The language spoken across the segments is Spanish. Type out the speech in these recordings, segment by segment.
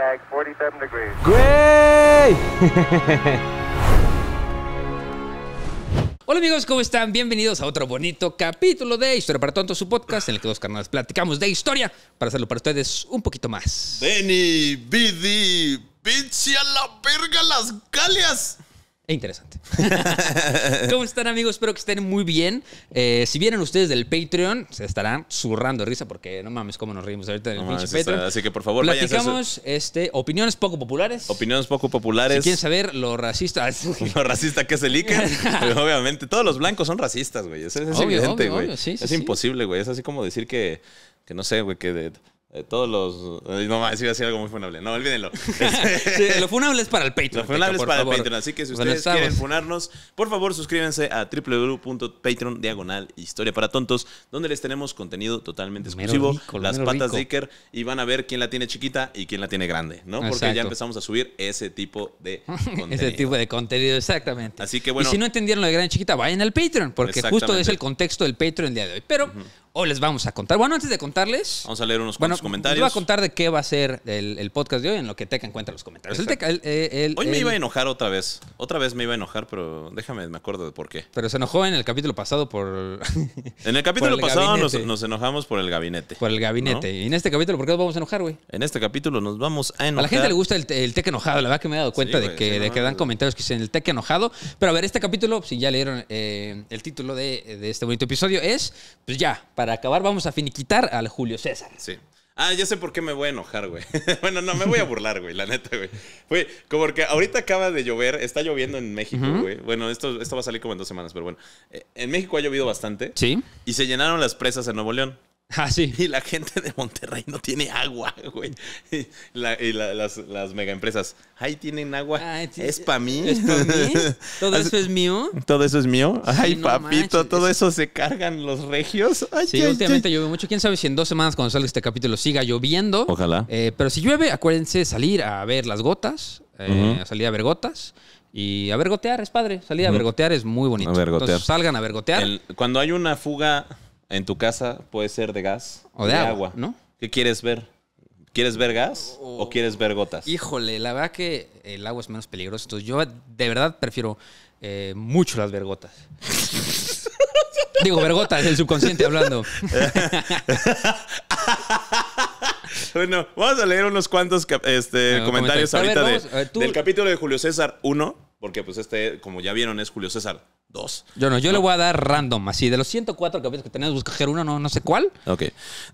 Hola amigos, ¿cómo están? Bienvenidos a otro bonito capítulo de Historia para Tontos, su podcast en el que dos carnales platicamos de historia para hacerlo para ustedes un poquito más. Benny, Bidi, pinche a la verga las galias. E interesante. ¿Cómo están amigos? Espero que estén muy bien. Eh, si vienen ustedes del Patreon, se estarán zurrando risa porque no mames cómo nos reímos ahorita en el pinche Patreon. Así que por favor, Platicamos este, opiniones poco populares. Opiniones poco populares. Si quieren saber lo racista. lo racista que es el Ica, obviamente, todos los blancos son racistas, güey. es, evidente, güey. es imposible, güey. Es así como decir que, que no sé, güey, que... De, eh, todos los. Eh, no, más, iba a ser algo muy funable. No, olvídenlo. lo funable es para el Patreon. Lo funable es para el Patreon. Así que si ustedes quieren funarnos, por favor suscríbanse a www.patreon diagonal historia para tontos, donde les tenemos contenido totalmente exclusivo, las patas de Iker, y van a ver quién la tiene chiquita y quién la tiene grande, ¿no? Porque ya empezamos a subir ese tipo de contenido. ese tipo de contenido, exactamente. Así que bueno. Y si no entendieron lo de grande chiquita, vayan al Patreon, porque justo es el contexto del Patreon el día de hoy. Pero hoy les vamos a contar. Bueno, antes de contarles. Vamos a leer unos cuantos comentarios. Te voy a contar de qué va a ser el, podcast de hoy en lo que Teca encuentra los comentarios. hoy me iba a enojar otra vez. Otra vez me iba a enojar, pero déjame, me acuerdo de por qué. Pero se enojó en el capítulo pasado por. en el capítulo pasado nos, enojamos por el gabinete. Por el gabinete. Y en este capítulo, ¿por qué nos vamos a enojar, güey? En este capítulo nos vamos a enojar. A la gente le gusta el, Teca enojado. La verdad que me he dado cuenta de, que, de que dan comentarios que dicen el Teca enojado. Pero a ver, este capítulo, si ya leyeron eh, el título de este bonito episodio, es: pues ya, para acabar, vamos a finiquitar al Julio César. Sí. Ah, ya sé por qué me voy a enojar, güey. bueno, no, me voy a burlar, güey, la neta, güey. Güey, como que ahorita acaba de llover, está lloviendo en México, güey. Bueno, esto, esto va a salir como en dos semanas, pero bueno. Eh, en México ha llovido bastante. Sí. Y se llenaron las presas en Nuevo León. Ah, sí. Y la gente de Monterrey no tiene agua, güey. Y, las, las megaempresas, ahí tienen agua. es para mí. ¿Es pa mí? ¿Todo eso es mío? ¿Todo eso es mío? Ay, papito, todo eso se cargan los regios. sí, últimamente llueve mucho. ¿Quién sabe si en dos semanas cuando salga este capítulo siga lloviendo? Ojalá. Eh, pero si llueve, acuérdense salir a ver las gotas, eh, a salir a ver gotas. Y a vergotear es padre. Salir a vergotear es muy bonito. A vergotear. salgan a vergotear. cuando hay una fuga en tu casa puede ser de gas o de, agua, ¿no? ¿Qué quieres ver? ¿Quieres ver gas o, quieres ver gotas? Híjole, la verdad que el agua es menos peligroso. Entonces yo de verdad prefiero eh, mucho las vergotas. Digo, vergotas, el subconsciente hablando. bueno, vamos a leer unos cuantos este, ah, comentarios, ahorita del capítulo de Julio César 1 porque pues este, como ya vieron, es Julio César. Dos. Yo no, yo le voy a dar random, así. De los 104 que tenemos, buscar pues, uno, no, no sé cuál. Ok.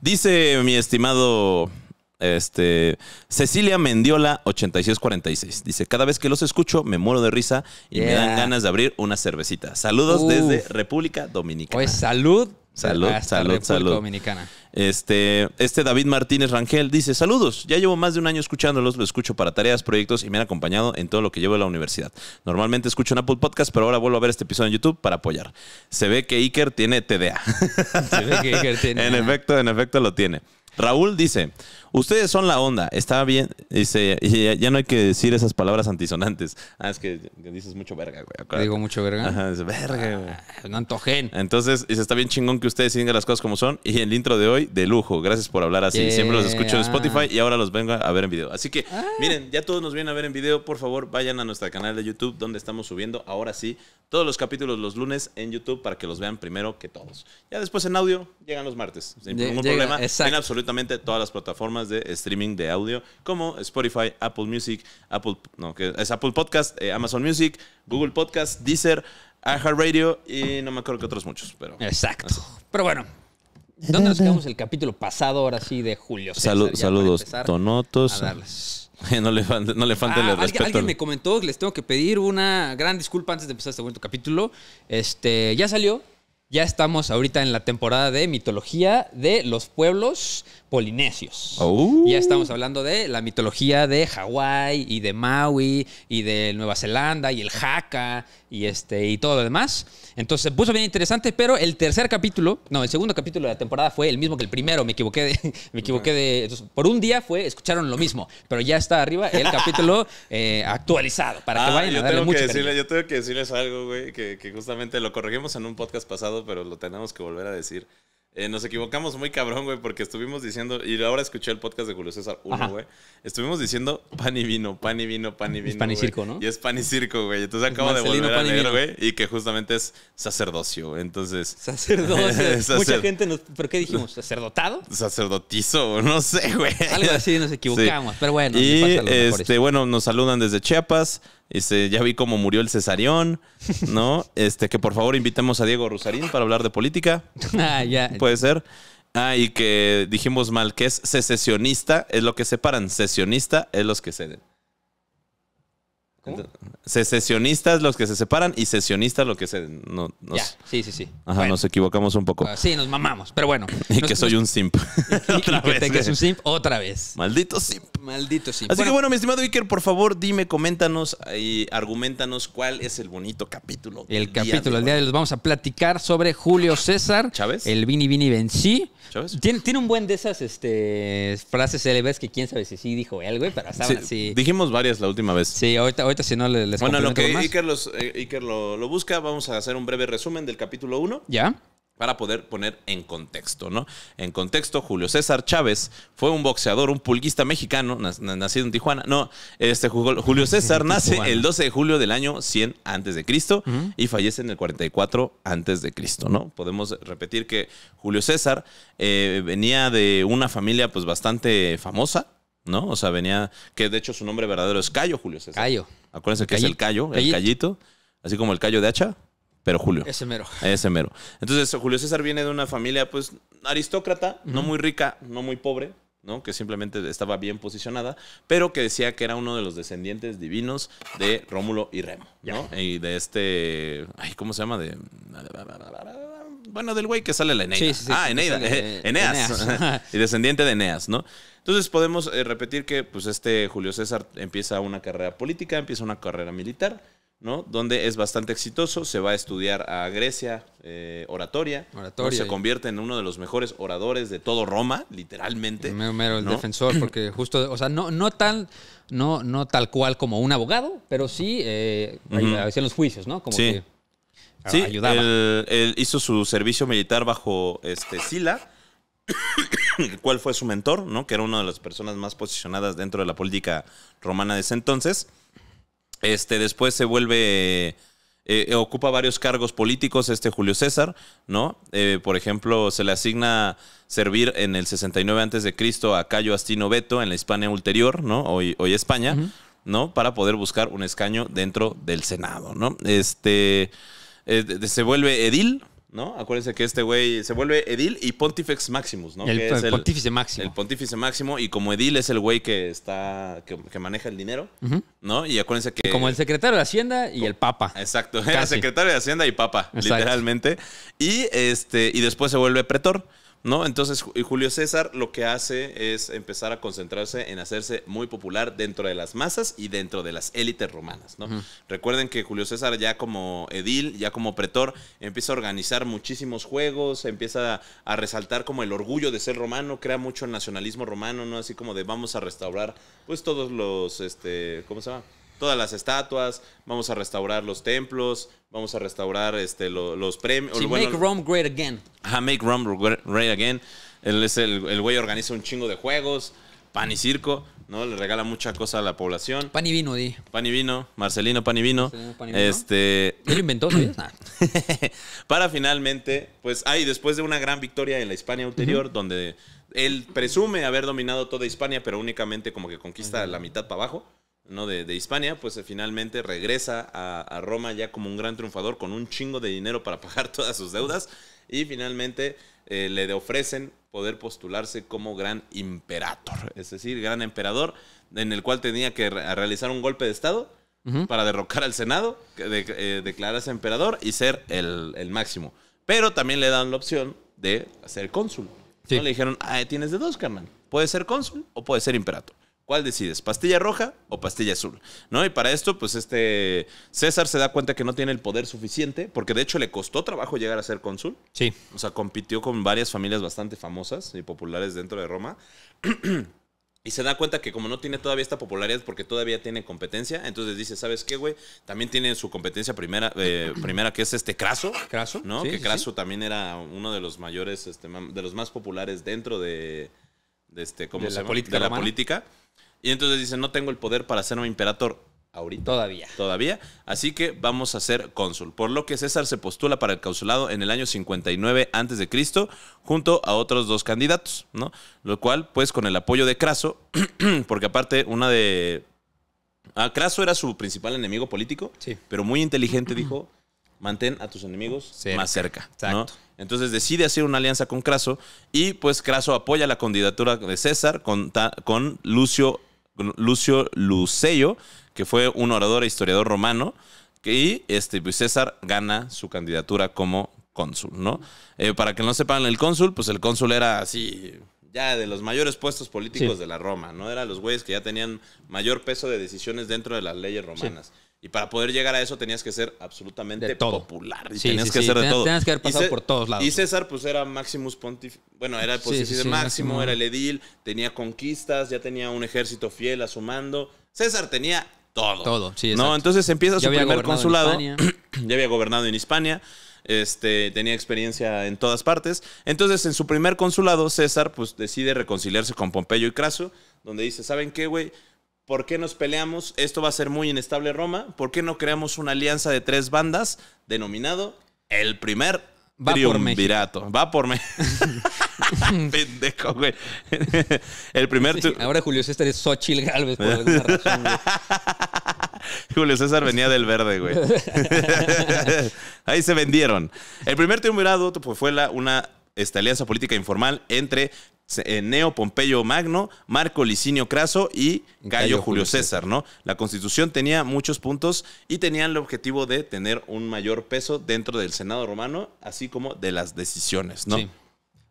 Dice mi estimado este, Cecilia Mendiola 8646 dice, cada vez que los escucho me muero de risa y me dan ganas de abrir una cervecita. Saludos desde República Dominicana. Pues salud Salud, salud, salud. Dominicana. Este, este David Martínez Rangel dice: Saludos, ya llevo más de un año escuchándolos, lo escucho para tareas, proyectos y me han acompañado en todo lo que llevo en la universidad. Normalmente escucho en Apple Podcast, pero ahora vuelvo a ver este episodio en YouTube para apoyar. Se ve que Iker tiene TDA. Se ve que Iker tiene. en efecto, en efecto lo tiene. Raúl dice: Ustedes son la onda, está bien. Dice, ya, no hay que decir esas palabras antisonantes. Ah, es que dices mucho verga, güey. Digo mucho verga. Ajá, es verga, güey. Ah, no antojen. Entonces, está bien chingón que ustedes sigan las cosas como son. Y el intro de hoy, de lujo. Gracias por hablar así. Siempre los escucho en Spotify y ahora los vengo a ver en video. Así que, ah. miren, ya todos nos vienen a ver en video. Por favor, vayan a nuestro canal de YouTube donde estamos subiendo ahora sí todos los capítulos los lunes en YouTube para que los vean primero que todos. Ya después en audio llegan los martes. Sin ningún problema. Exacto. En absolutamente todas las plataformas de streaming de audio como Spotify, Apple Music, Apple, no, que es Apple Podcast, eh, Amazon Music, Google Podcast, Deezer, Radio y no me acuerdo que otros muchos, pero. Exacto. Pero bueno, ¿Dónde nos quedamos el capítulo pasado, ahora sí, de Julio saludos, tonotos. Eh, no le, no le ah, el respeto. Alguien, me comentó que les tengo que pedir una gran disculpa antes de empezar este bonito capítulo. Este, ya salió. Ya estamos ahorita en la temporada de mitología de los pueblos polinesios. Oh. Ya estamos hablando de la mitología de Hawái y de Maui y de Nueva Zelanda y el Jaca y, este, y todo lo demás. Entonces se puso bien interesante, pero el tercer capítulo, no, el segundo capítulo de la temporada fue el mismo que el primero, me equivoqué de... Me equivoqué de por un día fue, escucharon lo mismo, pero ya está arriba el capítulo eh, actualizado para que ah, vayan yo tengo que Yo tengo que decirles algo, güey, que justamente lo corregimos en un podcast pasado, pero lo tenemos que volver a decir. Eh, nos equivocamos muy cabrón, güey, porque estuvimos diciendo, y ahora escuché el podcast de Julio César 1, güey. Estuvimos diciendo pan y vino, pan y vino, pan y vino. Es pan y circo, ¿no? Y es pan y circo, güey. Entonces acabo de volver a leer, güey, y que justamente es sacerdocio, entonces. Sacerdocio. Mucha gente nos. ¿Pero qué dijimos? ¿Sacerdotado? Sacerdotizo, no sé, güey. Algo así nos equivocamos, pero bueno. Y, este, ¿eh? bueno, nos saludan desde Chiapas. Este, ya vi cómo murió el cesarión, ¿no? Este, que por favor invitemos a Diego Rusarín para hablar de política. Ah, ya. Puede ser. Ah, y que dijimos mal que es secesionista, es lo que separan. Sesionista es los que ceden secesionistas los que se separan y sesionistas los que se. No, nos, ya, sí, sí, sí. Ajá, nos equivocamos un poco. Ah, sí, nos mamamos, pero bueno. y que soy un simp. otra vez, Maldito simp. Maldito simp. Así que bueno, mi estimado Iker, por favor, dime, coméntanos y argumentanos cuál es el bonito capítulo. El capítulo, el día de hoy vamos a platicar sobre Julio César. Chávez. El Vini Vini Vencí. Chávez. Tiene, un buen de esas este, frases célebres que quién sabe si sí dijo algo pero estaban así. Dijimos varias la última vez. Sí, ahorita si no les Bueno, lo que Iker, eh, Iker lo, busca, vamos a hacer un breve resumen del capítulo 1. Ya. Para poder poner en contexto, ¿no? En contexto, Julio César Chávez fue un boxeador, un pulguista mexicano, nacido en Tijuana. No, este Julio César nace el 12 de julio del año 100 antes de Cristo y fallece en el 44 antes de Cristo, ¿no? Podemos repetir que Julio César eh, venía de una familia pues bastante famosa, ¿no? O sea, venía, que de hecho su nombre verdadero es Cayo Julio César. Cayo. Acuérdense que es el Cayo, el Callito, así como el Cayo de Hacha, pero Julio. Ese mero. Ese mero. Entonces, Julio César viene de una familia, pues, aristócrata, no muy rica, no muy pobre, ¿no? Que simplemente estaba bien posicionada, pero que decía que era uno de los descendientes divinos de Rómulo y Remo, ¿no? Y de este, ay, ¿cómo se llama? De bueno, del güey que sale la Eneida. ah, Eneida, eh, Eneas. y descendiente de Eneas, ¿no? Entonces podemos eh, repetir que pues este Julio César empieza una carrera política, empieza una carrera militar, ¿no? Donde es bastante exitoso, se va a estudiar a Grecia eh, oratoria, se convierte en uno de los mejores oradores de todo Roma, literalmente. Mero, el defensor, porque justo, o sea, no, no no, no tal cual como un abogado, pero sí eh, uh los juicios, ¿no? Como sí. sí, Él, hizo su servicio militar bajo este Sila cuál fue su mentor, ¿no? que era una de las personas más posicionadas dentro de la política romana de ese entonces. Este, después se vuelve... Eh, eh, ocupa varios cargos políticos este Julio César, ¿no? Eh, por ejemplo, se le asigna servir en el 69 a.C. a Cayo Astino Beto en la Hispania ulterior, ¿no? Hoy, hoy España, ¿no? Para poder buscar un escaño dentro del Senado, ¿no? Este se vuelve edil, ¿no? Acuérdense que este güey se vuelve edil y pontifex maximus, ¿no? El, pontífice máximo. El pontífice máximo y como edil es el güey que está, que, maneja el dinero, ¿no? Y acuérdense que... Como el secretario de Hacienda y el papa. Exacto, el secretario de Hacienda y papa, literalmente. Y, este, y después se vuelve pretor. ¿no? Entonces Julio César lo que hace es empezar a concentrarse en hacerse muy popular dentro de las masas y dentro de las élites romanas, ¿no? Recuerden que Julio César ya como edil, ya como pretor, empieza a organizar muchísimos juegos, empieza a, resaltar como el orgullo de ser romano, crea mucho el nacionalismo romano, ¿no? Así como de vamos a restaurar pues todos los, este, ¿cómo se llama? todas las estatuas, vamos a restaurar los templos, vamos a restaurar este, los premios. Sí, make Rome great again. Ajá, make Rome great again. Él es el, güey organiza un chingo de juegos, pan y circo, ¿no? Le regala mucha cosa a la población. Pan y vino, di. Pan y vino, Marcelino pan y vino. Este... Él inventó, Para finalmente, pues, ay, después de una gran victoria en la Hispania ulterior, donde él presume haber dominado toda Hispania, pero únicamente como que conquista la mitad para abajo. ¿no? de, Hispania, pues eh, finalmente regresa a, Roma ya como un gran triunfador con un chingo de dinero para pagar todas sus deudas y finalmente eh, le ofrecen poder postularse como gran imperator, es decir, gran emperador en el cual tenía que realizar un golpe de Estado para derrocar al Senado, de, eh, declararse emperador y ser el, máximo. Pero también le dan la opción de ser cónsul. Le dijeron, ah, tienes de dos, carnal. Puedes ser cónsul o puedes ser imperator. ¿Cuál decides? ¿Pastilla roja o pastilla azul? ¿No? Y para esto, pues este César se da cuenta que no tiene el poder suficiente, porque de hecho le costó trabajo llegar a ser cónsul. Sí. O sea, compitió con varias familias bastante famosas y populares dentro de Roma. Y se da cuenta que como no tiene todavía esta popularidad porque todavía tiene competencia, entonces dice, ¿sabes qué, güey? También tiene su competencia primera, eh, primera que es este Craso. Craso. ¿No? que Craso también era uno de los mayores, este, de los más populares dentro de, este, ¿cómo la la política. Y entonces dice, no tengo el poder para hacerme imperator. Ahorita. Todavía. Todavía. Así que vamos a ser cónsul. Por lo que César se postula para el consulado en el año 59 a.C. junto a otros dos candidatos, ¿no? Lo cual, pues, con el apoyo de Craso, porque aparte una de... Ah, Craso era su principal enemigo político, sí. pero muy inteligente dijo, mantén a tus enemigos más cerca. Exacto. Entonces decide hacer una alianza con Craso y pues Craso apoya la candidatura de César con, con Lucio Lucio Lucello, que fue un orador e historiador romano, y este, pues, César gana su candidatura como cónsul, ¿no? Eh, para que no sepan el cónsul, pues el cónsul era así, ya de los mayores puestos políticos de la Roma, ¿no? Eran los güeyes que ya tenían mayor peso de decisiones dentro de las leyes romanas. Y para poder llegar a eso tenías que ser absolutamente popular. Y tenías que ser de todo. Tenías que haber pasado por todos lados. Y César, pues era Maximus Pontif. Bueno, era el pues, máximo, era el edil, tenía conquistas, ya tenía un ejército fiel a su mando. César tenía todo. Todo, sí. No, entonces empieza su primer consulado. ya había gobernado en Hispania. Este, tenía experiencia en todas partes. Entonces, en su primer consulado, César pues decide reconciliarse con Pompeyo y Craso, donde dice, ¿saben qué, güey? ¿Por qué nos peleamos? Esto va a ser muy inestable Roma. ¿Por qué no creamos una alianza de tres bandas denominado el primer triunvirato? va por mí. Pendejo, güey. el primer... ahora Julio César es Xochitl Galvez por alguna razón, Julio César venía del verde, güey. Ahí se vendieron. El primer triunvirato pues, fue una esta alianza política informal entre eh, Neo Pompeyo Magno, Marco Licinio Craso y Gallo, Julio César, ¿no? La constitución tenía muchos puntos y tenían el objetivo de tener un mayor peso dentro del Senado romano, así como de las decisiones, ¿no? Sí.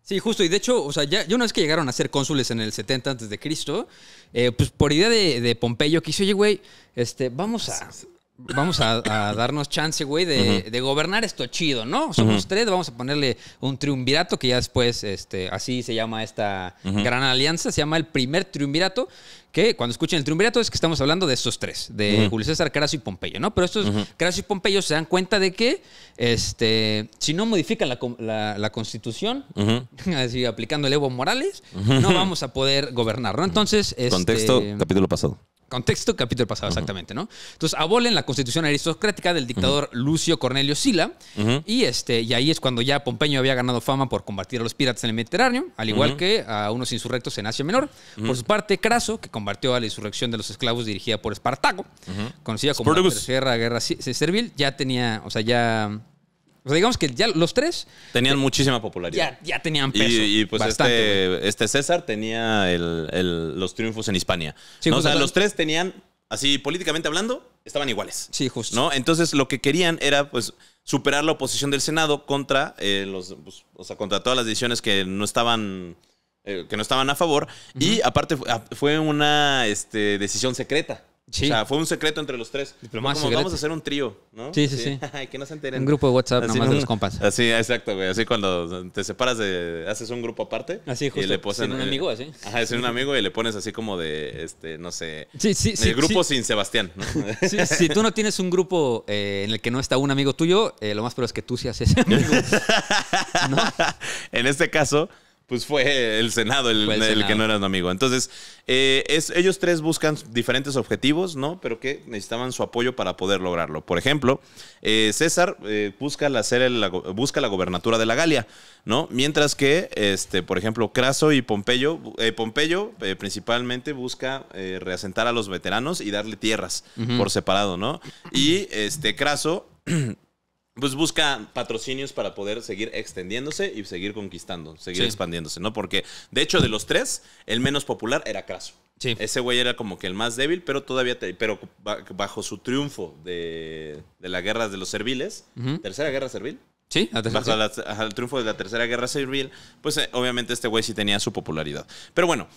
Sí, justo. Y de hecho, o sea, ya, una vez que llegaron a ser cónsules en el 70 antes de Cristo, eh, pues por idea de, de Pompeyo, que oye, güey, este, vamos a, vamos a, darnos chance, güey, de, gobernar esto chido, ¿no? Somos tres, vamos a ponerle un triunvirato que ya después, este, así se llama esta gran alianza, se llama el primer triunvirato, que cuando escuchen el triunvirato es que estamos hablando de estos tres, de Julio César, Craso y Pompeyo, ¿no? Pero estos Craso y Pompeyo se dan cuenta de que, este, si no modifican la, la constitución, así aplicando el Evo Morales, no vamos a poder gobernar, ¿no? Entonces, este, Contexto, capítulo pasado. Contexto, capítulo pasado, exactamente, ¿no? Entonces abolen la constitución aristocrática del dictador Lucio Cornelio Sila, y, este, y ahí es cuando ya Pompeyo había ganado fama por combatir a los piratas en el Mediterráneo, al igual que a unos insurrectos en Asia Menor. Por su parte, Craso, que combatió a la insurrección de los esclavos dirigida por Espartaco, conocida como la Tercera Guerra Servil, ya tenía, o sea, ya o digamos que ya los tres. Tenían muchísima popularidad. Ya, tenían peso. Y, pues este, este, César tenía el, los triunfos en Hispania. O sea, los tres tenían, así políticamente hablando, estaban iguales. Sí, justo. ¿no? Entonces lo que querían era, pues, superar la oposición del Senado contra, eh, los, pues, contra todas las decisiones que no estaban eh, que no estaban a favor. Y aparte fue una este, decisión secreta. O sea, fue un secreto entre los tres. Como vamos a hacer un trío, ¿no? Sí, sí, sí. que no se enteren. Un grupo de WhatsApp nomás de los compas. Así, exacto, güey. Así cuando te separas de. Haces un grupo aparte. Así, justo. Y le pones. un eh, amigo, así. Ajá, es un amigo y le pones así como de. Este, no sé. Sí, sí, sí. grupo sin Sebastián, ¿no? si tú no tienes un grupo eh, en el que no está un amigo tuyo, eh, lo más peor es que tú seas ese amigo. ¿No? En este caso pues fue el Senado el, que no era un amigo. Entonces, eh, es, ellos tres buscan diferentes objetivos, ¿no? Pero que necesitaban su apoyo para poder lograrlo. Por ejemplo, eh, César eh, busca, la, hacer busca la gobernatura de la Galia, ¿no? Mientras que, este, por ejemplo, Craso y Pompeyo, Pompeyo principalmente busca reasentar a los veteranos y darle tierras por separado, ¿no? Y este, Craso pues busca patrocinios para poder seguir extendiéndose y seguir conquistando, seguir expandiéndose, ¿no? Porque, de hecho, de los tres, el menos popular era Craso. Sí. Ese güey era como que el más débil, pero todavía, pero bajo su triunfo de, de la guerra de los serviles, tercera guerra servil, Sí, al triunfo de la Tercera Guerra Civil, pues eh, obviamente este güey sí tenía su popularidad. Pero bueno,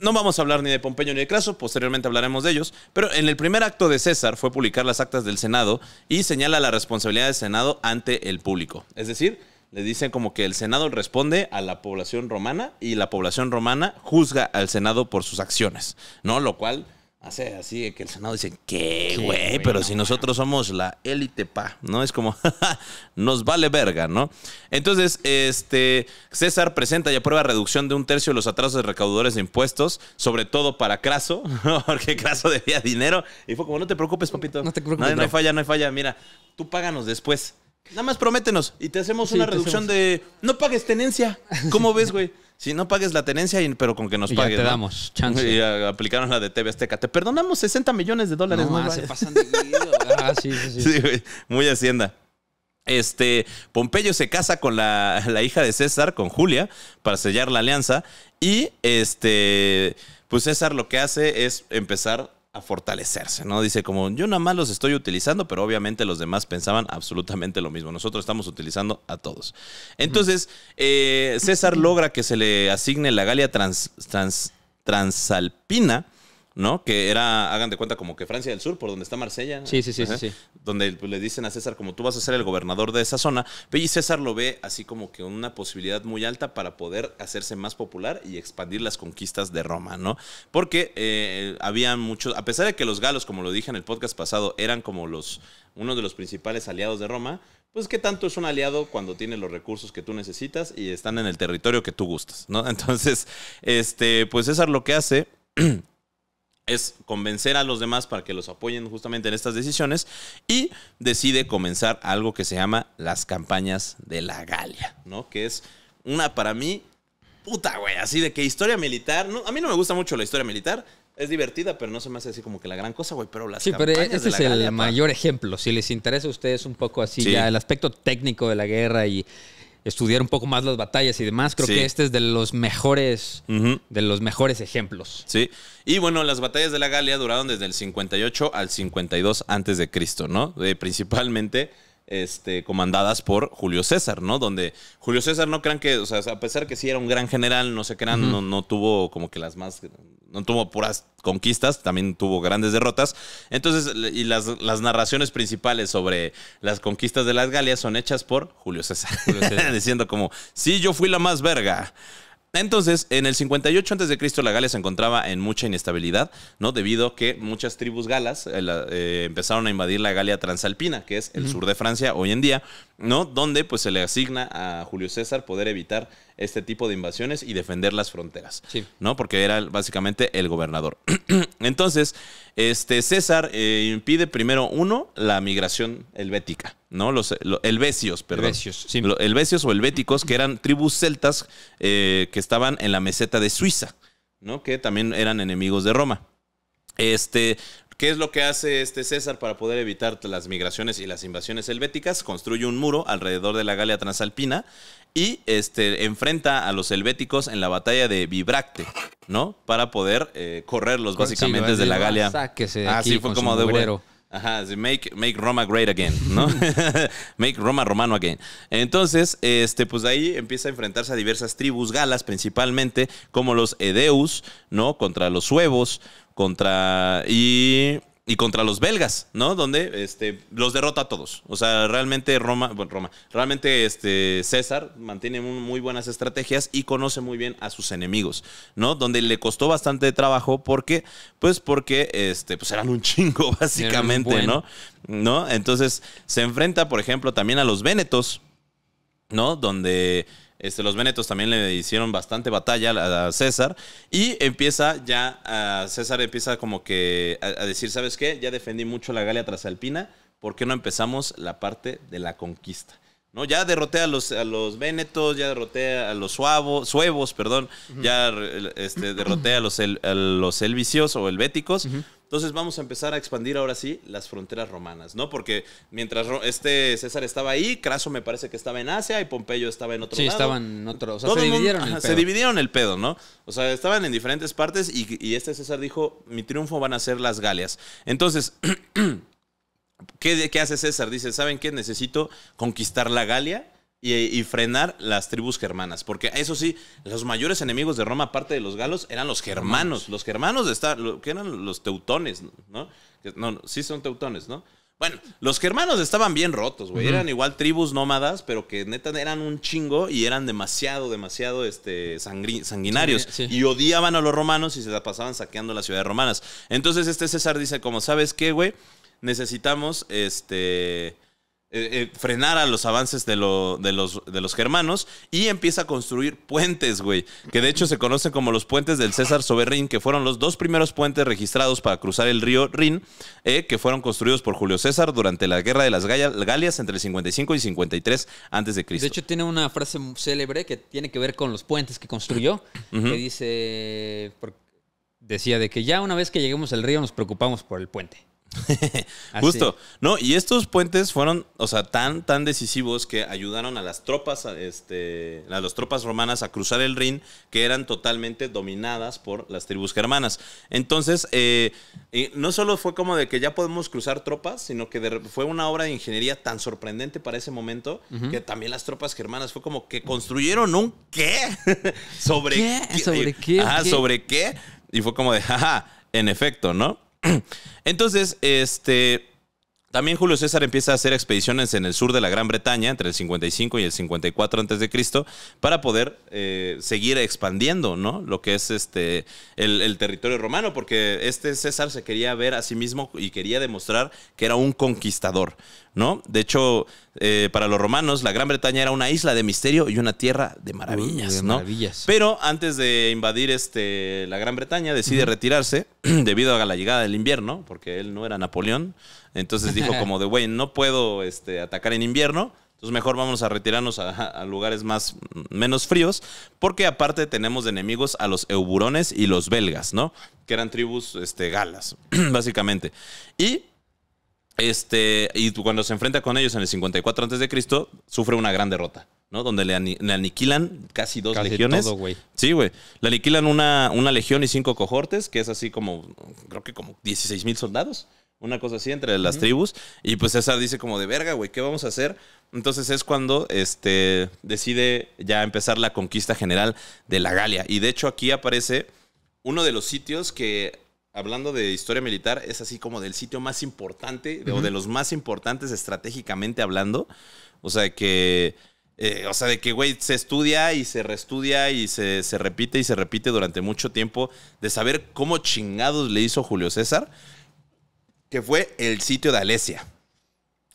no vamos a hablar ni de Pompeyo ni de Craso, posteriormente hablaremos de ellos. Pero en el primer acto de César fue publicar las actas del Senado y señala la responsabilidad del Senado ante el público. Es decir, le dicen como que el Senado responde a la población romana y la población romana juzga al Senado por sus acciones, ¿no? Lo cual así que el Senado dice, ¿qué, güey? Pero si nosotros somos la élite, pa, ¿no? Es como, nos vale verga, ¿no? Entonces, este, César presenta y aprueba reducción de un tercio de los atrasos de recaudadores de impuestos, sobre todo para Craso, porque Craso debía dinero. Y fue como, no te preocupes, papito. No te preocupes. No, hay falla, no hay falla. Mira, tú páganos después. Nada más prométenos y te hacemos una reducción de... No pagues tenencia. ¿Cómo ves, güey? Si no pagues la tenencia, pero con que nos y Ya te damos chance. Y aplicaron la de TV Azteca. Te perdonamos 60 millones de dólares. No, se pasan de ah, sí, sí, sí. sí muy hacienda. Este, Pompeyo se casa con la, la, hija de César, con Julia, para sellar la alianza. Y este, pues César lo que hace es empezar a fortalecerse, ¿no? Dice como, yo nada más los estoy utilizando, pero obviamente los demás pensaban absolutamente lo mismo. Nosotros estamos utilizando a todos. Entonces, eh, César logra que se le asigne la Galia Transalpina ¿no? Que era, hagan de cuenta, como que Francia del Sur, por donde está Marsella. Sí, sí, sí, sí, Donde pues, le dicen a César, como tú vas a ser el gobernador de esa zona. Y César lo ve así como que una posibilidad muy alta para poder hacerse más popular y expandir las conquistas de Roma, ¿no? Porque eh, había muchos, a pesar de que los galos, como lo dije en el podcast pasado, eran como los, uno de los principales aliados de Roma, pues qué tanto es un aliado cuando tiene los recursos que tú necesitas y están en el territorio que tú gustas, ¿no? Entonces, este, pues César lo que hace es convencer a los demás para que los apoyen justamente en estas decisiones y decide comenzar algo que se llama las campañas de la Galia, ¿no? Que es una para mí puta, güey, así de que historia militar, a mí no me gusta mucho la historia militar. Es divertida, pero no se me hace así como que la gran cosa, güey. Pero las Sí, pero ese es el mayor ejemplo. Si les interesa a ustedes un poco así ya el aspecto técnico de la guerra y estudiar un poco más las batallas y demás, creo que este es de los mejores, de los mejores ejemplos. Sí. Y bueno, las batallas de la Galia duraron desde el 58 al 52 antes de Cristo, ¿no? Eh, principalmente este, comandadas por Julio César, ¿no? Donde Julio César no crean que, o sea, a pesar que sí era un gran general, no se crean, no, tuvo como que las más, no tuvo puras conquistas, también tuvo grandes derrotas. Entonces, y las, narraciones principales sobre las conquistas de las Galias son hechas por Julio César, Julio diciendo como, sí, yo fui la más verga. Entonces, en el 58 a.C. la Galia se encontraba en mucha inestabilidad, ¿no? Debido a que muchas tribus galas eh, eh, empezaron a invadir la Galia transalpina, que es el sur de Francia hoy en día, ¿no? Donde pues se le asigna a Julio César poder evitar este tipo de invasiones y defender las fronteras, sí. ¿no? Porque era básicamente el gobernador. Entonces, este César eh, impide primero, uno, la migración helvética, ¿no? Los, El helvecios, perdón. Helvecios, sí. Los o helvéticos, que eran tribus celtas eh, que estaban en la meseta de Suiza, ¿no? Que también eran enemigos de Roma. Este, ¿Qué es lo que hace este César para poder evitar las migraciones y las invasiones helvéticas? Construye un muro alrededor de la Galia Transalpina y este, enfrenta a los helvéticos en la batalla de Vibracte, ¿no? Para poder eh, correrlos básicamente desde la Galia. Sáquese de Así ah, fue como su de Ajá, make, make Roma great again, ¿no? make Roma romano again. Entonces, este, pues de ahí empieza a enfrentarse a diversas tribus galas, principalmente como los Edeus, ¿no? Contra los suevos, contra. Y y contra los belgas, ¿no? Donde este, los derrota a todos. O sea, realmente Roma, bueno, Roma, realmente este, César mantiene muy buenas estrategias y conoce muy bien a sus enemigos, ¿no? Donde le costó bastante trabajo porque, pues porque, este, pues eran un chingo básicamente, ¿no? ¿No? Entonces se enfrenta, por ejemplo, también a los vénetos, ¿no? Donde este, los Venetos también le hicieron bastante batalla a, César. Y empieza ya, a César empieza como que a, decir, ¿sabes qué? Ya defendí mucho la Galia trasalpina, ¿por qué no empezamos la parte de la conquista? ¿No? Ya derroté a los, a los Venetos, ya derroté a los suavos, suevos, perdón, ya este, derroté a los, los Elvicios o Helvéticos. Entonces vamos a empezar a expandir ahora sí las fronteras romanas, ¿no? Porque mientras este César estaba ahí, Craso me parece que estaba en Asia y Pompeyo estaba en otro lado. Sí, estaban en otro, o sea, se dividieron el pedo. Se dividieron el pedo, ¿no? O sea, estaban en diferentes partes y, este César dijo, mi triunfo van a ser las Galias. Entonces, ¿qué hace César? Dice, ¿saben qué? Necesito conquistar la Galia y, frenar las tribus germanas. Porque eso sí, los mayores enemigos de Roma, aparte de los galos, eran los germanos. Los germanos de estar, que eran los teutones, ¿no? No, no sí son teutones, ¿no? Bueno, los germanos estaban bien rotos, güey. Eran igual tribus nómadas, pero que neta eran un chingo y eran demasiado, demasiado este, sanguinarios. Y odiaban a los romanos y se la pasaban saqueando las ciudades romanas. Entonces este César dice, como sabes qué, güey, necesitamos este eh, eh, frenar a los avances de, de, los, de, los, germanos y empieza a construir puentes, güey, que de hecho se conocen como los puentes del César sobre Rin, que fueron los dos primeros puentes registrados para cruzar el río Rin, eh, que fueron construidos por Julio César durante la Guerra de las Galias entre el 55 y 53 antes de Cristo. De hecho tiene una frase célebre que tiene que ver con los puentes que construyó, que dice, decía de que ya una vez que lleguemos al río nos preocupamos por el puente. Justo. No, y estos puentes fueron, o sea, tan, tan decisivos que ayudaron a las tropas, este, a las tropas romanas a cruzar el Rin, que eran totalmente dominadas por las tribus germanas. Entonces, eh, no solo fue como de que ya podemos cruzar tropas, sino que fue una obra de ingeniería tan sorprendente para ese momento que también las tropas germanas fue como que construyeron un qué sobre qué, sobre qué y fue como de, jaja, en efecto, ¿no? Entonces, este, también Julio César empieza a hacer expediciones en el sur de la Gran Bretaña entre el 55 y el 54 antes de Cristo para poder eh, seguir expandiendo, ¿no? Lo que es este el, territorio romano, porque este César se quería ver a sí mismo y quería demostrar que era un conquistador, ¿no? De hecho, eh, para los romanos la Gran Bretaña era una isla de misterio y una tierra de maravillas, Pero antes de invadir este la Gran Bretaña decide retirarse debido a la llegada del invierno, porque él no era Napoleón entonces dijo como de, güey, no puedo este, atacar en invierno, entonces mejor vamos a retirarnos a, lugares más menos fríos, porque aparte tenemos enemigos a los euburones y los belgas, ¿no? Que eran tribus este, galas, básicamente. Y este y cuando se enfrenta con ellos en el 54 a.C., sufre una gran derrota. ¿no? Donde le, aniquilan casi dos legiones. Sí, güey. Le aniquilan una, una legión y cinco cohortes, que es así como, creo que como 16 mil soldados una cosa así entre las tribus. Y pues César dice como de verga, güey, ¿qué vamos a hacer? Entonces es cuando este, decide ya empezar la conquista general de la Galia. Y de hecho aquí aparece uno de los sitios que, hablando de historia militar, es así como del sitio más importante o de los más importantes estratégicamente hablando. O sea que... Eh, o sea, de que, güey, se estudia y se reestudia y se, se repite y se repite durante mucho tiempo de saber cómo chingados le hizo Julio César que fue el sitio de Alesia.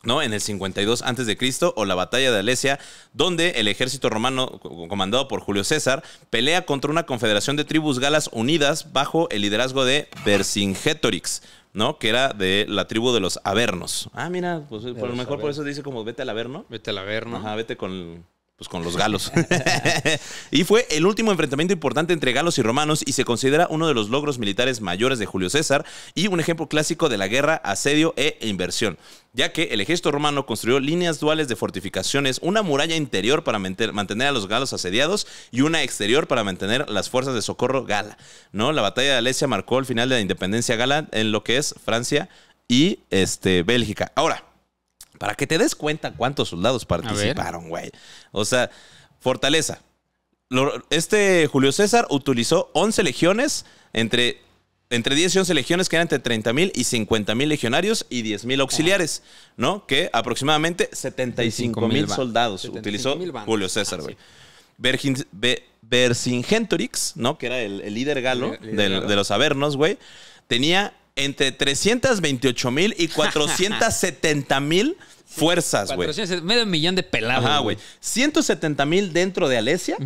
¿no? En el 52 a.C. o la batalla de Alesia, donde el ejército romano comandado por Julio César pelea contra una confederación de tribus galas unidas bajo el liderazgo de Vercingetorix, ¿no? Que era de la tribu de los Avernos. Ah, mira, pues por lo mejor por eso dice como vete al Averno. Vete al Averno. Ajá, vete con pues, con los galos. y fue el último enfrentamiento importante entre galos y romanos y se considera uno de los logros militares mayores de Julio César y un ejemplo clásico de la guerra, asedio e inversión, ya que el ejército romano construyó líneas duales de fortificaciones, una muralla interior para mantener a los galos asediados y una exterior para mantener las fuerzas de socorro gala. ¿no? La batalla de Alesia marcó el final de la independencia gala en lo que es Francia y este, Bélgica. Ahora, para que te des cuenta cuántos soldados participaron, güey. O sea, Fortaleza. Este Julio César utilizó 11 legiones entre entre 10 y 11 legiones, que eran entre 30 mil y 50 mil legionarios y 10 mil auxiliares, ¿no? Que aproximadamente 75 mil soldados utilizó Julio César, ah, güey. Ah, ¿no? Que era el, líder galo, galo. de los Avernos, güey. Tenía entre 328 mil y 470 mil fuerzas, güey. medio millón de pelados. Ajá, güey. 170 mil dentro de Alesia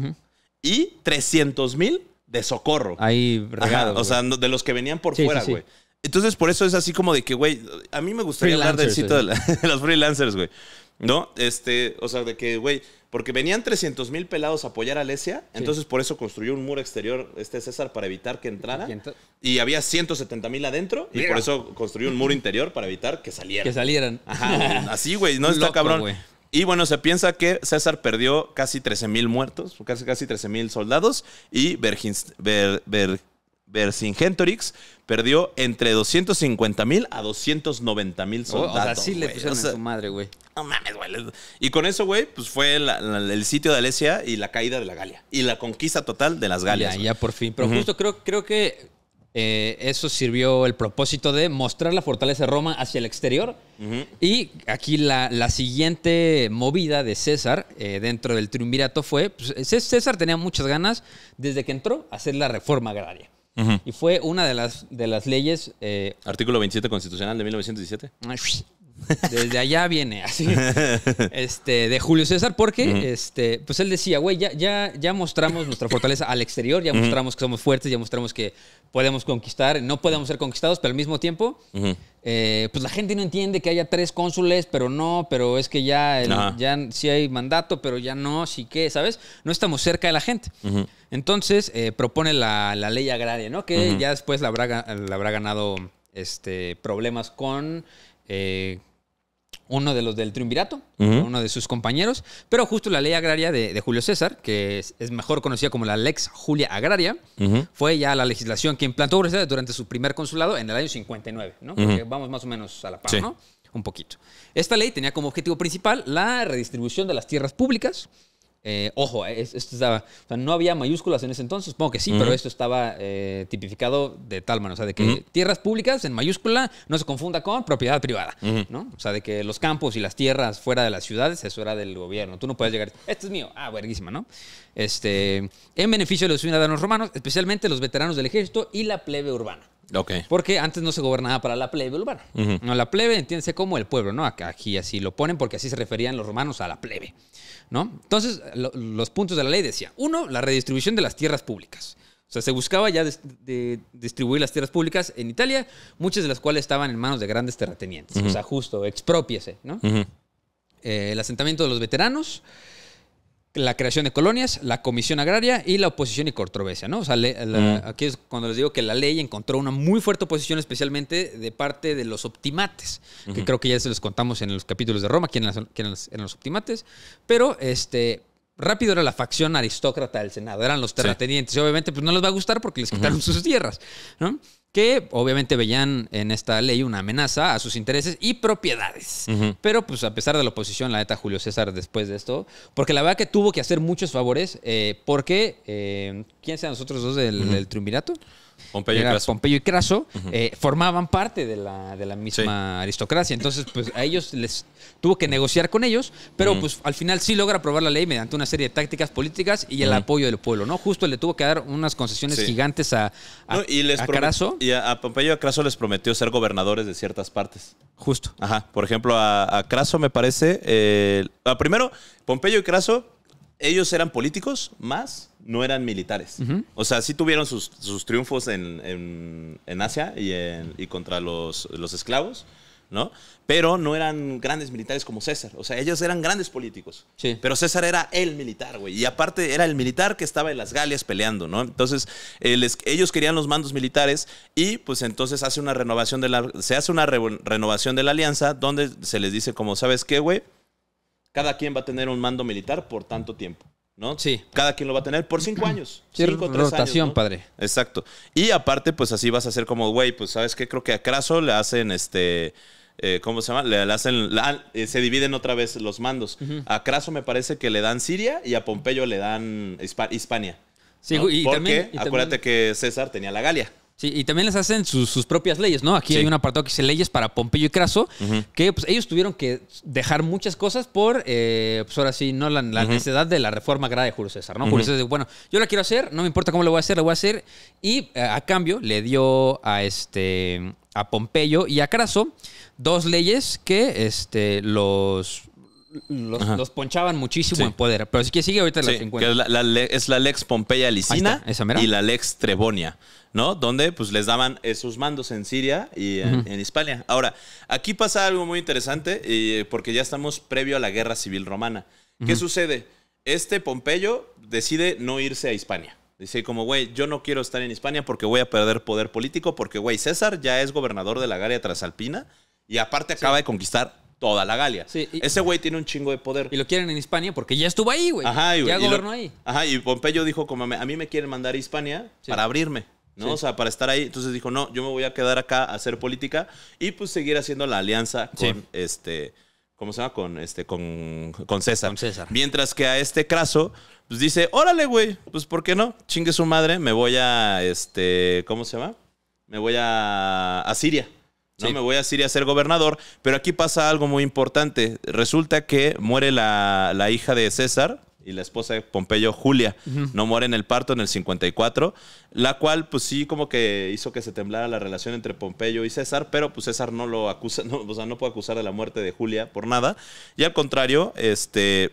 y 300 mil de socorro. Ahí regado. o sea, de los que venían por fuera, güey. Entonces, por eso es así como de que, güey, a mí me gustaría hablar del sitio ¿eh? de, de los freelancers, güey. ¿No? Este, o sea, de que, güey, porque venían 300 mil pelados a apoyar a Alesia, entonces por eso construyó un muro exterior este César para evitar que entrara. Y, había 170 mil adentro y por eso construyó un muro interior para evitar que salieran. Que salieran. Ajá, así, güey, no está lo cabrón. Y bueno, se piensa que César perdió casi 13 mil muertos, casi, casi 13 mil soldados y Vercingétorix perdió entre 250 mil a 290 mil soldados. O sea, sí le pusieron a su madre, güey. No mames, güey. Y con eso, güey, pues fue el sitio de Alesia y la caída de la Galia. Y la conquista total de las Galias. Ya, ya por fin. Pero justo creo, creo que eh, eso sirvió el propósito de mostrar la fortaleza de Roma hacia el exterior. Y aquí la, siguiente movida de César eh, dentro del triunvirato fue, pues, César tenía muchas ganas desde que entró a hacer la reforma agraria. Y fue una de las, de las leyes... Eh, Artículo 27 constitucional de 1917. Ah, Desde allá viene, así. Este, de Julio César, porque este, pues él decía, güey, ya, ya, ya mostramos nuestra fortaleza al exterior, ya mostramos que somos fuertes, ya mostramos que podemos conquistar, no podemos ser conquistados, pero al mismo tiempo, eh, pues la gente no entiende que haya tres cónsules, pero no, pero es que ya, ya sí hay mandato, pero ya no, sí que, ¿sabes? No estamos cerca de la gente. Entonces, eh, propone la, ley agraria, ¿no? Que ya después la habrá, ganado este, problemas con eh, uno de los del triunvirato, uno de sus compañeros, pero justo la ley agraria de, Julio César, que es, mejor conocida como la Lex Julia Agraria, fue ya la legislación que implantó durante su primer consulado en el año 59, ¿no? vamos más o menos a la par, ¿no? Un poquito. Esta ley tenía como objetivo principal la redistribución de las tierras públicas eh, ojo, eh, esto estaba, no había mayúsculas en ese entonces, supongo que sí, pero esto estaba eh, tipificado de tal manera, o sea, de que tierras públicas en mayúscula no se confunda con propiedad privada, ¿no? O sea, de que los campos y las tierras fuera de las ciudades, eso era del gobierno, tú no puedes llegar, esto es mío, ah, buenísima, ¿no? Este, en beneficio de los ciudadanos romanos, especialmente los veteranos del ejército y la plebe urbana. Okay. Porque antes no se gobernaba para la plebe urbana. No, la plebe entiende como el pueblo, ¿no? Aquí así lo ponen porque así se referían los romanos a la plebe. ¿no? Entonces, los puntos de la ley decía, uno, la redistribución de las tierras públicas. O sea, se buscaba ya distribuir las tierras públicas en Italia, muchas de las cuales estaban en manos de grandes terratenientes. O sea, justo, expropiése. Eh, el asentamiento de los veteranos, la creación de colonias, la comisión agraria y la oposición y controversia, ¿no? O sea, mm. aquí es cuando les digo que la ley encontró una muy fuerte oposición, especialmente de parte de los optimates, que creo que ya se los contamos en los capítulos de Roma, quiénes eran, los optimates, pero este, rápido era la facción aristócrata del Senado, eran los terratenientes. Y obviamente, pues no les va a gustar porque les quitaron sus tierras, ¿no? que obviamente veían en esta ley una amenaza a sus intereses y propiedades. Pero pues a pesar de la oposición, la neta Julio César después de esto, porque la verdad que tuvo que hacer muchos favores, eh, porque, eh, ¿quién sean nosotros dos del, del triunvirato? Pompeyo y Craso, Pompeyo eh, y formaban parte de la, misma aristocracia. Entonces, pues a ellos les tuvo que negociar con ellos, pero pues al final sí logra aprobar la ley mediante una serie de tácticas políticas y el apoyo del pueblo, ¿no? Justo le tuvo que dar unas concesiones gigantes a, a, y a Craso. Y a, Pompeyo y Craso les prometió ser gobernadores de ciertas partes. Justo. Ajá. Por ejemplo, a, Craso me parece. Eh, ah, primero, Pompeyo y Craso, ellos eran políticos más no eran militares. O sea, sí tuvieron sus, triunfos en, Asia y, contra los, los esclavos, ¿no? Pero no eran grandes militares como César. O sea, ellos eran grandes políticos. Sí. Pero César era el militar, güey. Y aparte era el militar que estaba en las Galias peleando, ¿no? Entonces, ellos querían los mandos militares y pues entonces hace una renovación de la, se hace una renovación de la alianza donde se les dice como, ¿sabes qué, güey? Cada quien va a tener un mando militar por tanto tiempo. ¿no? Sí. Cada quien lo va a tener por cinco años. cinco, rotación, padre. Exacto. Y aparte, pues así vas a ser como, güey, pues sabes qué, creo que a Craso le hacen este... Eh, ¿Cómo se llama? Le, hacen, eh, se dividen otra vez los mandos. A Craso me parece que le dan Siria y a Pompeyo le dan Hispania. Sí, y Porque también, acuérdate que César tenía la Galia. Sí, y también les hacen sus, propias leyes, ¿no? Aquí hay un apartado que dice leyes para Pompeyo y Craso, que pues, ellos tuvieron que dejar muchas cosas por, eh, pues ahora sí, no la, necesidad de la reforma agraria de Julio César, ¿no? Julio César dijo, bueno, yo la quiero hacer, no me importa cómo la voy a hacer, la voy a hacer. Y eh, a cambio le dio a, este, a Pompeyo y a Craso dos leyes que este, los ponchaban muchísimo en poder. Pero si que sigue, ahorita sí, la, es la, Lex Pompeya Licina y la Lex Trebonia. ¿no? Donde pues les daban esos eh, mandos en Siria y en, Hispania. Ahora, aquí pasa algo muy interesante y, eh, porque ya estamos previo a la guerra civil romana. ¿Qué sucede? Este Pompeyo decide no irse a Hispania. Dice como, güey, yo no quiero estar en Hispania porque voy a perder poder político, porque, güey, César ya es gobernador de la Galia Transalpina y aparte acaba de conquistar toda la Galia. Ese güey tiene un chingo de poder. Y lo quieren en Hispania porque ya estuvo ahí, güey. ya gobernó ahí. Ajá, y Pompeyo dijo como, a mí me quieren mandar a Hispania para abrirme. ¿no? O sea, para estar ahí. Entonces dijo, no, yo me voy a quedar acá a hacer política y pues seguir haciendo la alianza con este. ¿Cómo se llama? Con, este, con, con, César. Mientras que a este Craso, pues dice, órale, güey, pues ¿por qué no? Chingue su madre, me voy a, este, ¿cómo se llama? Me voy a, a Siria. No me voy a Siria a ser gobernador, pero aquí pasa algo muy importante. Resulta que muere la hija de César, y la esposa de Pompeyo, Julia, no muere en el parto en el 54, la cual pues sí como que hizo que se temblara la relación entre Pompeyo y César, pero pues César no lo acusa, o sea, no puede acusar de la muerte de Julia por nada, y al contrario, este...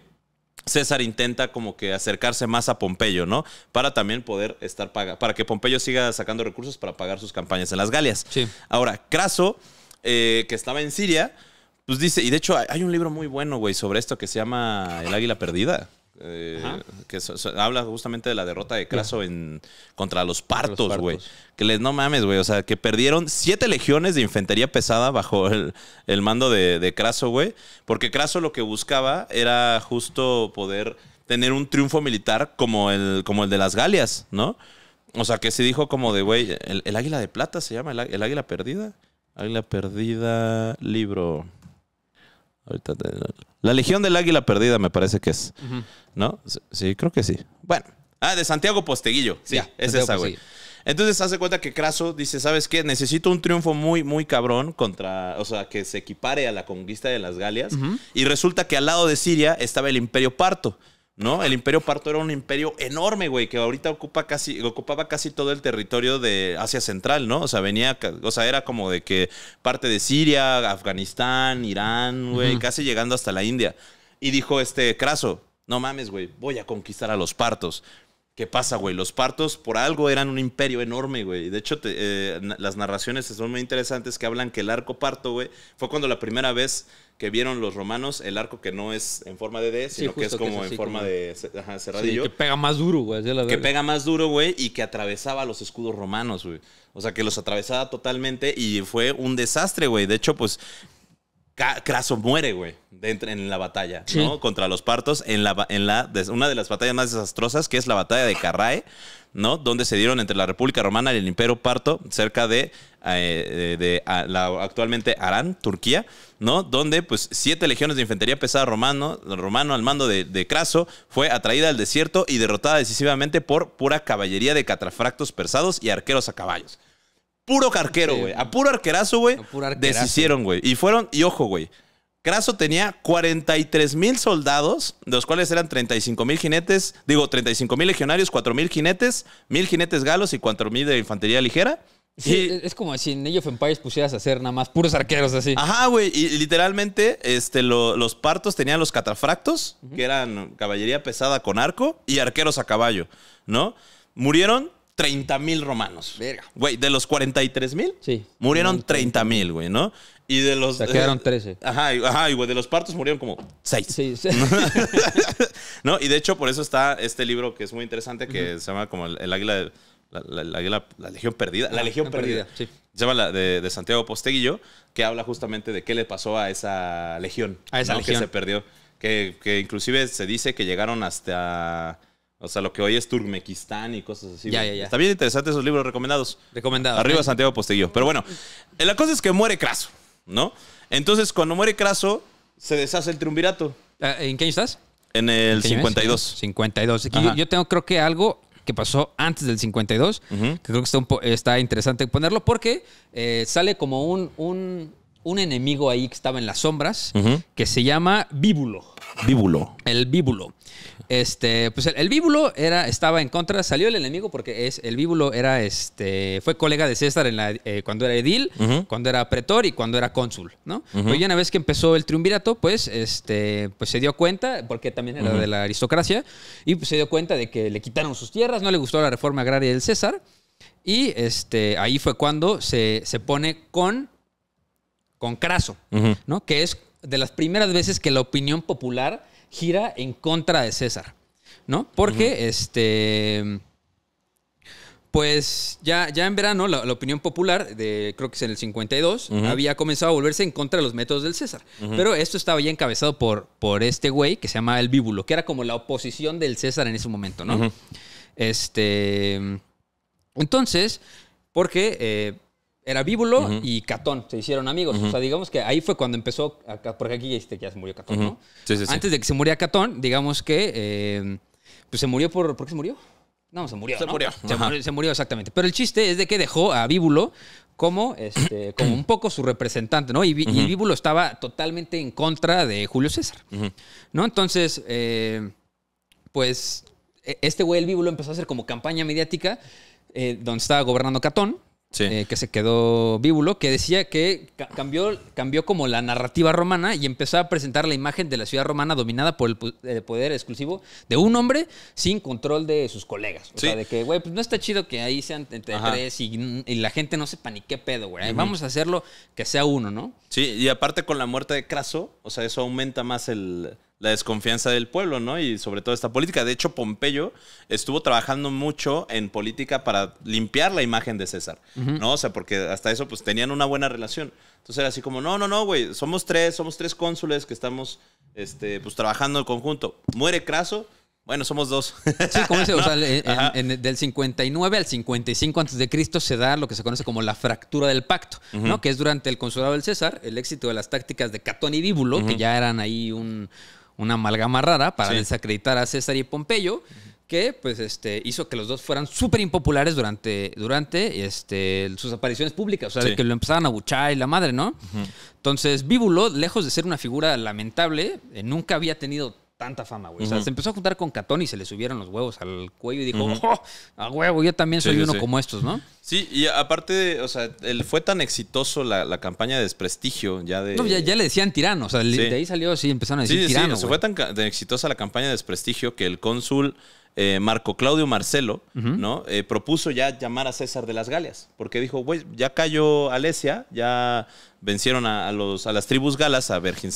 César intenta como que acercarse más a Pompeyo, ¿no? Para también poder estar paga, para que Pompeyo siga sacando recursos para pagar sus campañas en las Galias. Ahora, Craso, eh, que estaba en Siria, pues dice, y de hecho hay un libro muy bueno, güey, sobre esto que se llama El Águila Perdida. Eh, que habla justamente de la derrota de Craso en contra los partos, güey. Que les no mames, güey. O sea, que perdieron siete legiones de infantería pesada bajo el, mando de, de Craso, güey. Porque Craso lo que buscaba era justo poder tener un triunfo militar como el, como el de las Galias, ¿no? O sea, que se dijo como de, güey, el, águila de plata se llama, el, águila perdida. Águila perdida, libro. Ahorita te... La Legión del Águila Perdida me parece que es. ¿No? Sí, creo que sí. Bueno. Ah, de Santiago Posteguillo. Sí, es esa, güey. Entonces hace cuenta que Craso dice, ¿sabes qué? Necesito un triunfo muy, muy cabrón contra, o sea, que se equipare a la conquista de las Galias. Y resulta que al lado de Siria estaba el imperio parto. ¿no? El imperio parto era un imperio enorme, güey, que ahorita ocupa casi, ocupaba casi todo el territorio de Asia Central, ¿no? O sea, venía, o sea, era como de que parte de Siria, Afganistán, Irán, güey, casi llegando hasta la India. Y dijo este Craso, no mames, güey, voy a conquistar a los partos. ¿Qué pasa, güey? Los partos por algo eran un imperio enorme, güey. De hecho, eh, las narraciones son muy interesantes que hablan que el arco parto, güey, fue cuando la primera vez que vieron los romanos el arco que no es en forma de D, sino que es como en forma de ajá, cerradillo. que pega más duro, güey. Que pega más duro, güey, y que atravesaba los escudos romanos, güey. O sea, que los atravesaba totalmente y fue un desastre, güey. De hecho, pues Craso muere, güey, en la batalla, ¿no? Contra los partos, en, la, en la, una de las batallas más desastrosas, que es la batalla de Carrae, ¿no? Donde se dieron entre la República Romana y el Imperio Parto, cerca de, eh, de, la, actualmente Arán, Turquía, ¿no? Donde, pues, siete legiones de infantería pesada romano, al mando de, de Craso fue atraída al desierto y derrotada decisivamente por pura caballería de catrafractos persados y arqueros a caballos puro carquero, güey. a puro arquerazo, güey. Deshicieron, güey. Y fueron, y ojo, güey. Craso tenía 43 mil soldados, de los cuales eran 35 mil jinetes, digo, 35 mil legionarios, 4 mil jinetes, mil jinetes galos y 4 mil de infantería ligera. Sí, es como si en Age of Empires pusieras a hacer nada más puros arqueros así. Ajá, güey. Y literalmente este, los partos tenían los catafractos, que eran caballería pesada con arco, y arqueros a caballo, ¿no? Murieron 30.000 mil romanos. Verga. Güey, de los 43.000? mil, sí. murieron 30.000, mil, güey, ¿no? Y de los. Se quedaron 13. Ajá, ajá, y güey, de los partos murieron como 6. Sí, sí. no, y de hecho, por eso está este libro que es muy interesante, que se llama como El, Águila. De, la, Legión Perdida. La Legión Perdida. sí. Se llama la de, Santiago Posteguillo, que habla justamente de qué le pasó a esa legión. A esa legión. Que se perdió. Que, que inclusive se dice que llegaron hasta o sea, lo que hoy es Turkmenistán y cosas así. Está bien interesante esos libros recomendados. Recomendados. Arriba ¿eh? Santiago Posteguillo. Pero bueno, eh, la cosa es que muere Craso, ¿no? Entonces, cuando muere Craso, se deshace el triunvirato. Ah, ¿En qué año estás? En el 52. 52. yo, tengo, creo que algo que pasó antes del 52, que creo que está, interesante ponerlo porque eh, sale como un un enemigo ahí que estaba en las sombras, que se llama Bíbulo. Bíbulo. El Bíbulo. Este, pues el, Bíbulo era, estaba en contra, salió el enemigo porque es, el Bíbulo era, este, fue colega de César en la, eh, cuando era edil, cuando era pretor y cuando era cónsul, ¿no? una vez que empezó el triunvirato, pues, este, pues se dio cuenta, porque también era de la aristocracia, y pues se dio cuenta de que le quitaron sus tierras, no le gustó la reforma agraria del César, y este, ahí fue cuando se, se pone con con Craso, ¿no? Que es de las primeras veces que la opinión popular gira en contra de César, ¿no? Porque, este, pues ya, ya en verano la, opinión popular, de, creo que es en el 52, había comenzado a volverse en contra de los métodos del César. Pero esto estaba ya encabezado por, por este güey que se llama El Bíbulo, que era como la oposición del César en ese momento, ¿no? Este, entonces, porque... Eh, era Bíbulo y Catón, se hicieron amigos. O sea, digamos que ahí fue cuando empezó, porque aquí ya, ya se murió Catón, ¿no? Sí, sí, sí. Antes de que se muriera Catón, digamos que, eh, pues se murió por, ¿por qué se murió? No, se murió. Se, murió. se murió. exactamente. Pero el chiste es de que dejó a Bíbulo como, este, como un poco su representante, ¿no? Y, y Víbulo estaba totalmente en contra de Julio César, ¿no? Entonces, eh, pues, e, este güey, el Víbulo, empezó a hacer como campaña mediática eh, donde estaba gobernando Catón eh, que se quedó víbulo, que decía que cambió, cambió como la narrativa romana y empezó a presentar la imagen de la ciudad romana dominada por el, poder exclusivo de un hombre sin control de sus colegas. O sea, de que, güey, pues no está chido que ahí sean entre tres y, la gente no sepa ni qué pedo, güey. Vamos a hacerlo que sea uno, ¿no? Sí, y aparte con la muerte de Craso, o sea, eso aumenta más el, la desconfianza del pueblo, ¿no? Y sobre todo esta política. De hecho, Pompeyo estuvo trabajando mucho en política para limpiar la imagen de César, ¿no? O sea, porque hasta eso pues tenían una buena relación. Entonces era así como, no, no, no, güey, somos tres, somos tres cónsules que estamos, este, pues trabajando en conjunto. Muere Craso, bueno, somos dos. Sí, como dice, o sea, del 59 al 55 antes de Cristo se da lo que se conoce como la fractura del pacto, ¿no? Que es durante el consulado del César, el éxito de las tácticas de Catón y Bíbulo, que ya eran ahí un una amalgama rara para desacreditar a César y Pompeyo, que pues este, hizo que los dos fueran súper impopulares durante, durante este, sus apariciones públicas, o sea, que lo empezaban a buchar y la madre, ¿no? Entonces, Bíbulo, lejos de ser una figura lamentable, eh, nunca había tenido tanta fama, güey. O sea, se empezó a juntar con Catón y se le subieron los huevos al cuello y dijo, oh, a huevo, yo también soy uno como estos, ¿no? Sí, y aparte, o sea, él fue tan exitoso la, campaña de desprestigio ya de... No, ya, le decían tirano, o sea, de ahí salió, sí, empezaron a decir tirano. Sí, o sea, fue tan, exitosa la campaña de desprestigio que el cónsul eh, Marco Claudio Marcelo, ¿no? Eh, propuso ya llamar a César de las Galias, porque dijo, güey, ya cayó Alesia, ya vencieron a, los, a las tribus galas, a Vergin,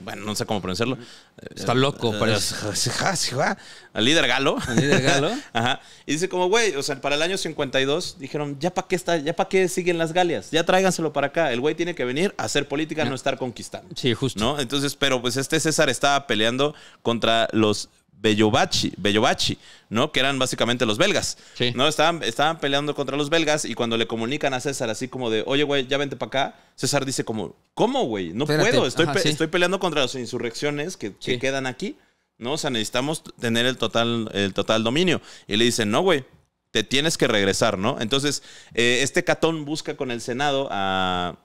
bueno, no sé cómo pronunciarlo. Está eh, loco, parece. Al líder galo. líder galo. Ajá. Y dice como, güey, o sea, para el año 52 dijeron, ya para qué está, ya para qué siguen las Galias, ya tráiganselo para acá. El güey tiene que venir a hacer política, no, no estar conquistando. Sí, justo. ¿No? Entonces, pero pues este César estaba peleando contra los Bellovachi, ¿no? Que eran básicamente los belgas. ¿No? Estaban, estaban peleando contra los belgas y cuando le comunican a César así como de, oye, güey, ya vente para acá, César dice como, ¿cómo, güey? No puedo, estoy, estoy peleando contra las insurrecciones que, quedan aquí, ¿no? O sea, necesitamos tener el total, el total dominio. Y le dicen, no, güey, te tienes que regresar, ¿no? Entonces, eh, este catón busca con el Senado a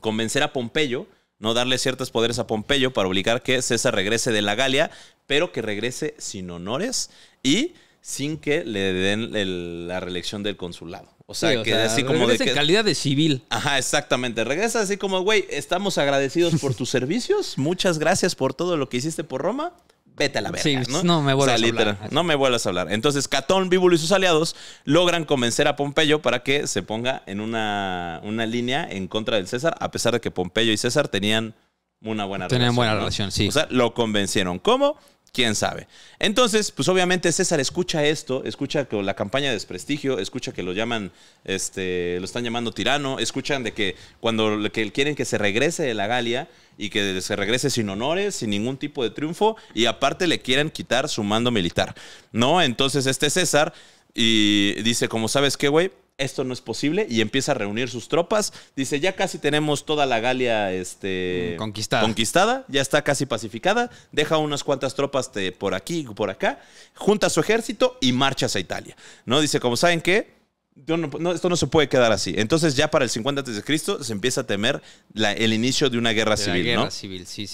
convencer a Pompeyo no darle ciertos poderes a Pompeyo para obligar que César regrese de la Galia, pero que regrese sin honores y sin que le den la reelección del consulado. O sea, que así como de calidad de civil. Ajá, exactamente. Regresa así como, güey, estamos agradecidos por tus servicios, muchas gracias por todo lo que hiciste por Roma, vete a la verga, sí, ¿no? me vuelvas a hablar. no me vuelvas a hablar. Entonces, Catón, Bíbulo y sus aliados logran convencer a Pompeyo para que se ponga en una, una línea en contra del César, a pesar de que Pompeyo y César tenían una buena relación. Tenían buena relación, sí. O sea, lo convencieron. ¿Cómo? quién sabe. Entonces, pues obviamente César escucha esto, escucha la campaña de desprestigio, escucha que lo llaman, este, lo están llamando tirano, escuchan de que cuando quieren que se regrese de la Galia y que se regrese sin honores, sin ningún tipo de triunfo, y aparte le quieren quitar su mando militar, ¿no? Entonces este César y dice, como sabes qué, güey, esto no es posible y empieza a reunir sus tropas. Dice, ya casi tenemos toda la Galia este, conquistada. ya está casi pacificada, deja unas cuantas tropas de por aquí y por acá, junta su ejército y marcha hacia Italia. ¿No? Dice, como saben que esto no se puede quedar así. Entonces ya para el 50 a.C. se empieza a temer el inicio de una guerra civil.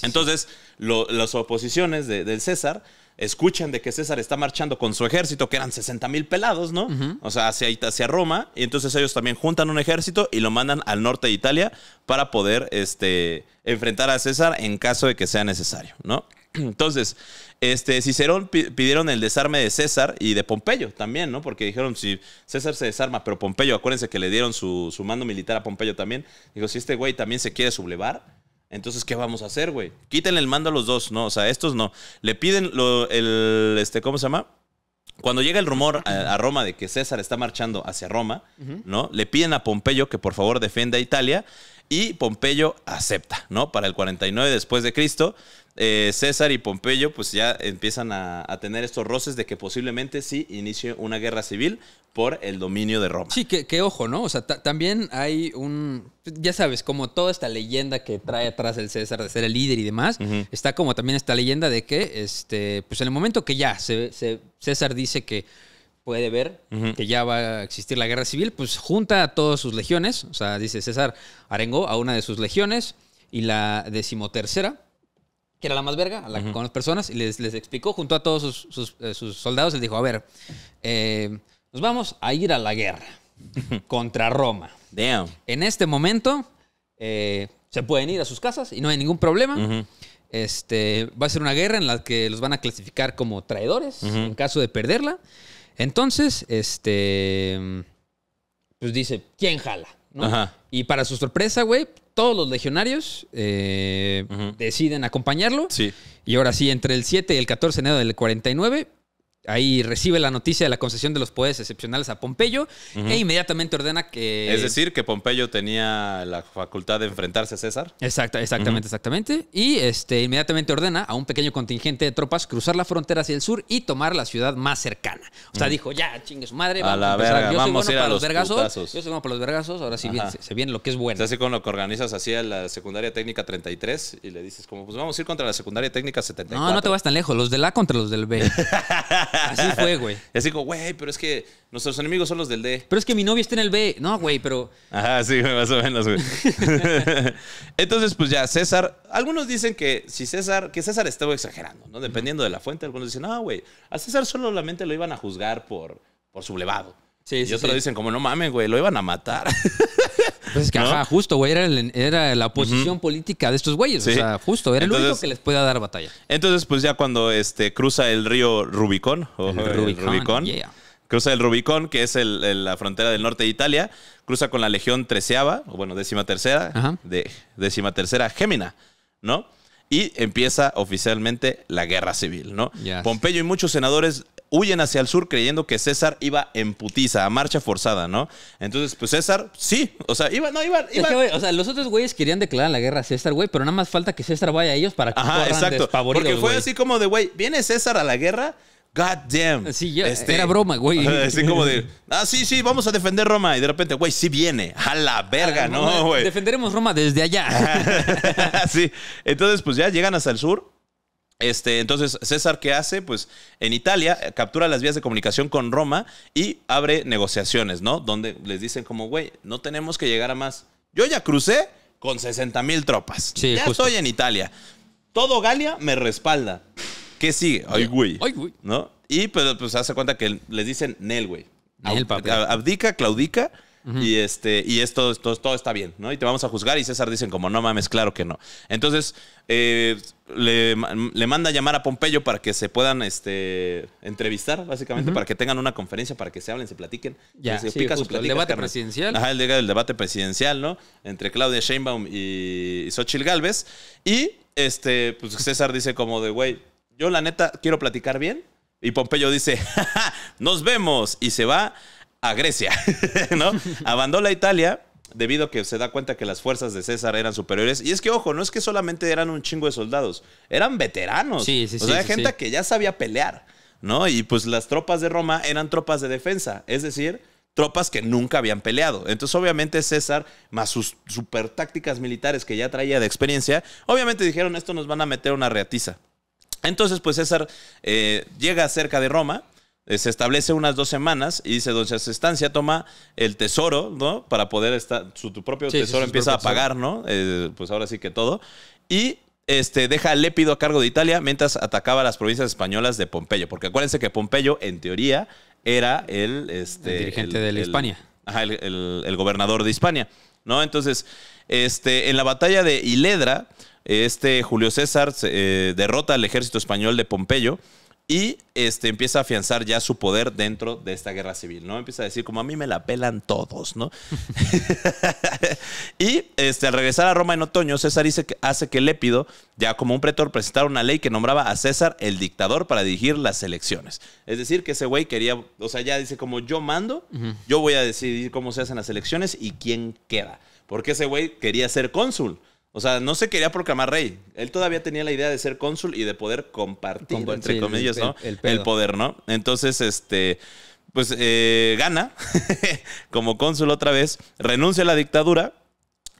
Entonces las oposiciones de, del César escuchan de que César está marchando con su ejército, que eran 60 mil pelados, ¿no? O sea, hacia, hacia Roma. Y entonces ellos también juntan un ejército y lo mandan al norte de Italia para poder este, enfrentar a César en caso de que sea necesario, ¿no? Entonces, este, Cicerón pidieron el desarme de César y de Pompeyo también, ¿no? Porque dijeron, si César se desarma, pero Pompeyo, acuérdense que le dieron su, mando militar a Pompeyo también, dijo, si este güey también se quiere sublevar, entonces, ¿qué vamos a hacer, güey? Quítenle el mando a los dos, ¿no? O sea, estos no. Le piden el, este, ¿cómo se llama? Cuando llega el rumor a, Roma de que César está marchando hacia Roma, ¿no? Le piden a Pompeyo que por favor defienda a Italia y Pompeyo acepta, ¿no? Para el 49 después de Cristo, eh, César y Pompeyo pues ya empiezan a, tener estos roces de que posiblemente sí inicie una guerra civil por el dominio de Roma. Sí, que, ojo, ¿no? O sea, también hay un, ya sabes, como toda esta leyenda que trae atrás el César de ser el líder y demás, está como también esta leyenda de que, este, pues en el momento que ya César dice que puede ver que ya va a existir la guerra civil, pues junta a todas sus legiones, o sea, dice César, arengó a una de sus legiones y la decimotercera que era la más verga, con las personas, y les, explicó junto a todos sus, eh, soldados, les dijo, a ver, eh, nos vamos a ir a la guerra contra Roma. En este momento eh, se pueden ir a sus casas y no hay ningún problema. este, va a ser una guerra en la que los van a clasificar como traidores en caso de perderla. Entonces, este, pues dice, ¿quién jala? Y para su sorpresa, güey, todos los legionarios eh, deciden acompañarlo. Sí. Y ahora sí, entre el 7 y el 14 de enero del 49, Ahí recibe la noticia de la concesión de los poderes excepcionales a Pompeyo e inmediatamente ordena que... Es decir, que Pompeyo tenía la facultad de enfrentarse a César. Exacta, exactamente, exactamente. Y este, inmediatamente ordena a un pequeño contingente de tropas cruzar la frontera hacia el sur y tomar la ciudad más cercana. O sea, dijo, ya, chingue su madre, vamos a la a verga, Yo soy bueno para los, vergazos. Yo soy bueno para los vergazos, ahora sí viene, se, viene lo que es bueno. O así con lo que organizas a la secundaria técnica 33 y le dices como, pues vamos a ir contra la secundaria técnica 74. No, no te vas tan lejos, los del A contra los del B. Así fue, güey. Y así como, güey, pero es que nuestros enemigos son los del D. Pero es que mi novia está en el B. No, güey, pero. Ajá, sí, más o menos, güey. Entonces, pues ya, César. Algunos dicen que si César, que César estaba exagerando, ¿no? Dependiendo de la fuente, algunos dicen, no, güey, a César solamente lo iban a juzgar por, por sublevado. Sí, y otros dicen, como, no mames, güey, lo iban a matar. Pues que, ajá, justo, güey, era, la posición política de estos güeyes. O sea, justo, era el único que les pueda dar batalla. Entonces, pues ya cuando este, cruza el río Rubicón, o Rubicón, cruza el Rubicón, que es la frontera del norte de Italia, cruza con la legión treceava, o bueno, décima tercera, de décima tercera Gémina, ¿no? y empieza oficialmente la guerra civil, ¿no? Pompeyo y muchos senadores huyen hacia el sur creyendo que César iba en putiza, a marcha forzada, ¿no? Entonces, pues César, sí, o sea, iba, no, iba, o sea, los otros güeyes querían declarar la guerra a César, güey, pero nada más falta que César vaya a ellos para que Ajá, exacto. Porque fue así como de, güey, viene César a la guerra, God damn. Sí, este, era broma, güey. Así como de, ah, sí, sí, vamos a defender Roma. Y de repente, güey, sí viene. A la verga, ah, ¿no, güey? Defenderemos Roma desde allá. sí. Entonces, pues ya llegan hasta el sur. Este, entonces, César, ¿qué hace? Pues en Italia eh, captura las vías de comunicación con Roma y abre negociaciones, ¿no? Donde les dicen como, güey, no tenemos que llegar a más. Yo ya crucé con 60 mil tropas. ya estoy en Italia. Todo Galia me respalda. ¿Qué sigue? Ay, güey. ¿No? Y pero, pues, pues hace cuenta que les dicen Nel, güey. Abdica, claudica y, este, y esto, todo está bien, ¿no? Y te vamos a juzgar y César dicen como, no mames, claro que no. Entonces, eh, le, manda a llamar a Pompeyo para que se puedan este, entrevistar, básicamente, para que tengan una conferencia, para que se hablen, se platiquen. Ya, se sí, el debate presidencial. Ajá, el, debate presidencial, ¿no? Entre Claudia Sheinbaum y, y Xochitl Galvez. Y este, pues César dice como de, güey, yo la neta quiero platicar bien. Y Pompeyo dice, nos vemos. Y se va a Grecia, ¿no? Abandona Italia debido a que se da cuenta que las fuerzas de César eran superiores. Y es que, ojo, no es que solamente eran un chingo de soldados, eran veteranos. Sí, sí, o sea, gente que ya sabía pelear, ¿no? Y pues las tropas de Roma eran tropas de defensa, es decir, tropas que nunca habían peleado. Entonces, obviamente, César, más sus super tácticas militares que ya traía de experiencia, obviamente dijeron, esto nos van a meter una reatiza. Entonces, pues César eh, llega cerca de Roma, eh, se establece unas dos semanas y dice, se Estancia toma el tesoro, ¿no? Para poder estar, su tu propio tesoro empieza a pagar, ¿no? Eh, pues ahora sí que todo. Y este, deja a Lépido a cargo de Italia mientras atacaba las provincias españolas de Pompeyo. Porque acuérdense que Pompeyo, en teoría, era el... Este, el dirigente de la el, Hispania. Ajá, el, gobernador de Hispania, ¿no? Entonces, este, en la batalla de Hiledra, este Julio César eh, derrota al ejército español de Pompeyo y este, empieza a afianzar ya su poder dentro de esta guerra civil, ¿no? Empieza a decir, como a mí me la pelan todos, ¿no? y este, al regresar a Roma en otoño, César hace que Lépido, ya como un pretor, presentara una ley que nombraba a César el dictador para dirigir las elecciones. Es decir, que ese güey quería, o sea, ya dice, como yo mando, yo voy a decidir cómo se hacen las elecciones y quién queda. Porque ese güey quería ser cónsul. O sea, no se quería proclamar rey. Él todavía tenía la idea de ser cónsul y de poder compartir, entre comillas, el, poder, ¿no? Entonces, este, pues eh, gana como cónsul otra vez, renuncia a la dictadura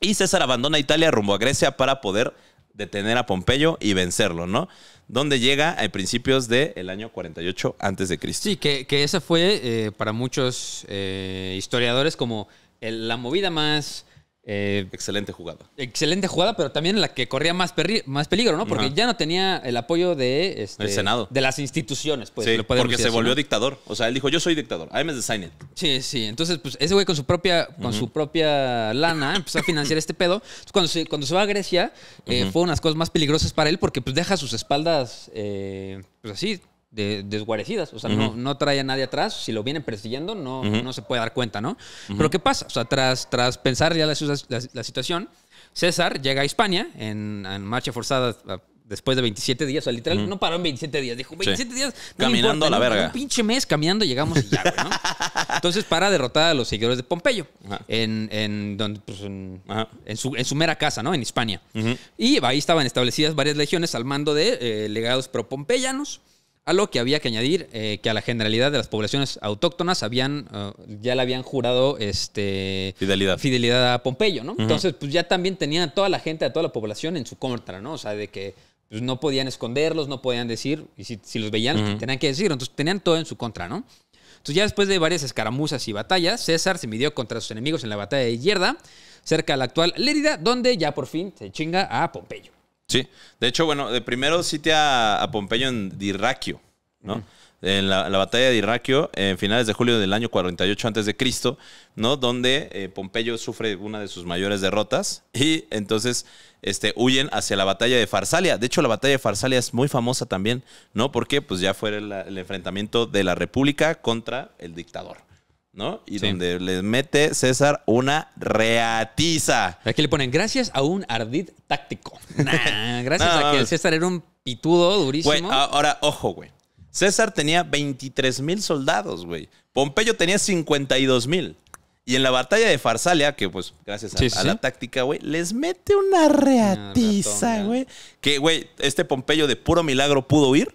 y César abandona Italia rumbo a Grecia para poder detener a Pompeyo y vencerlo, ¿no? Donde llega a principios del año 48 antes de Cristo. Sí, que, que esa fue eh, para muchos eh, historiadores como la movida más eh, excelente jugada. Excelente jugada, pero también la que corría más, más peligro, ¿no? Porque ya no tenía el apoyo de. Este, Senado. De las instituciones, pues. porque se volvió dictador. O sea, él dijo: Yo soy dictador. I'm me it. Sí, sí. Entonces, pues ese güey con su propia, con su propia lana empezó a financiar este pedo. cuando se, cuando se va a Grecia, eh, fue unas cosas más peligrosas para él porque pues deja sus espaldas, eh, pues así, desguarecidas. O sea, no, no, trae a nadie atrás. Si lo vienen persiguiendo, no, no se puede dar cuenta, ¿no? Pero ¿qué pasa? O sea, tras, tras pensar ya la, situación, César llega a España en, marcha forzada ah, después de 27 días. O sea, literal, no paró en 27 días. Dijo, 27 días. caminando a la verga. Un pinche mes caminando llegamos ya, ¿no? Entonces, para derrotar a los seguidores de Pompeyo. En, en, donde, pues, en, su, mera casa, ¿no? En España Y ahí estaban establecidas varias legiones al mando de eh, legados pro-pompeyanos a lo que había que añadir eh, que a la generalidad de las poblaciones autóctonas habían, eh, ya le habían jurado este, fidelidad. a Pompeyo, ¿no? Entonces, pues ya también tenían a toda la gente, a toda la población en su contra, ¿no? O sea, de que pues, no podían esconderlos, no podían decir, y si, los veían, pues, tenían que decir, entonces tenían todo en su contra, ¿no? Entonces, ya después de varias escaramuzas y batallas, César se midió contra sus enemigos en la batalla de Yerda, cerca de la actual Lérida, donde ya por fin se chinga a Pompeyo. Sí, de hecho, bueno, de primero sitia a Pompeyo en Dirraquio, ¿no? En la, batalla de Dirraquio, en finales de julio del año 48 Cristo, ¿no? Donde eh, Pompeyo sufre una de sus mayores derrotas y entonces este, huyen hacia la batalla de Farsalia. De hecho, la batalla de Farsalia es muy famosa también, ¿no? Porque pues ya fue el enfrentamiento de la República contra el dictador. ¿no? Y donde les mete César una reatiza. Aquí le ponen, gracias a un ardid táctico. gracias a que César era un pitudo durísimo. bueno, ahora, ojo, güey. César tenía 23 mil soldados, güey. Pompeyo tenía 52 mil. Y en la batalla de Farsalia, que pues gracias a, la táctica, güey, les mete una reatiza, güey. que, güey, este Pompeyo de puro milagro pudo huir,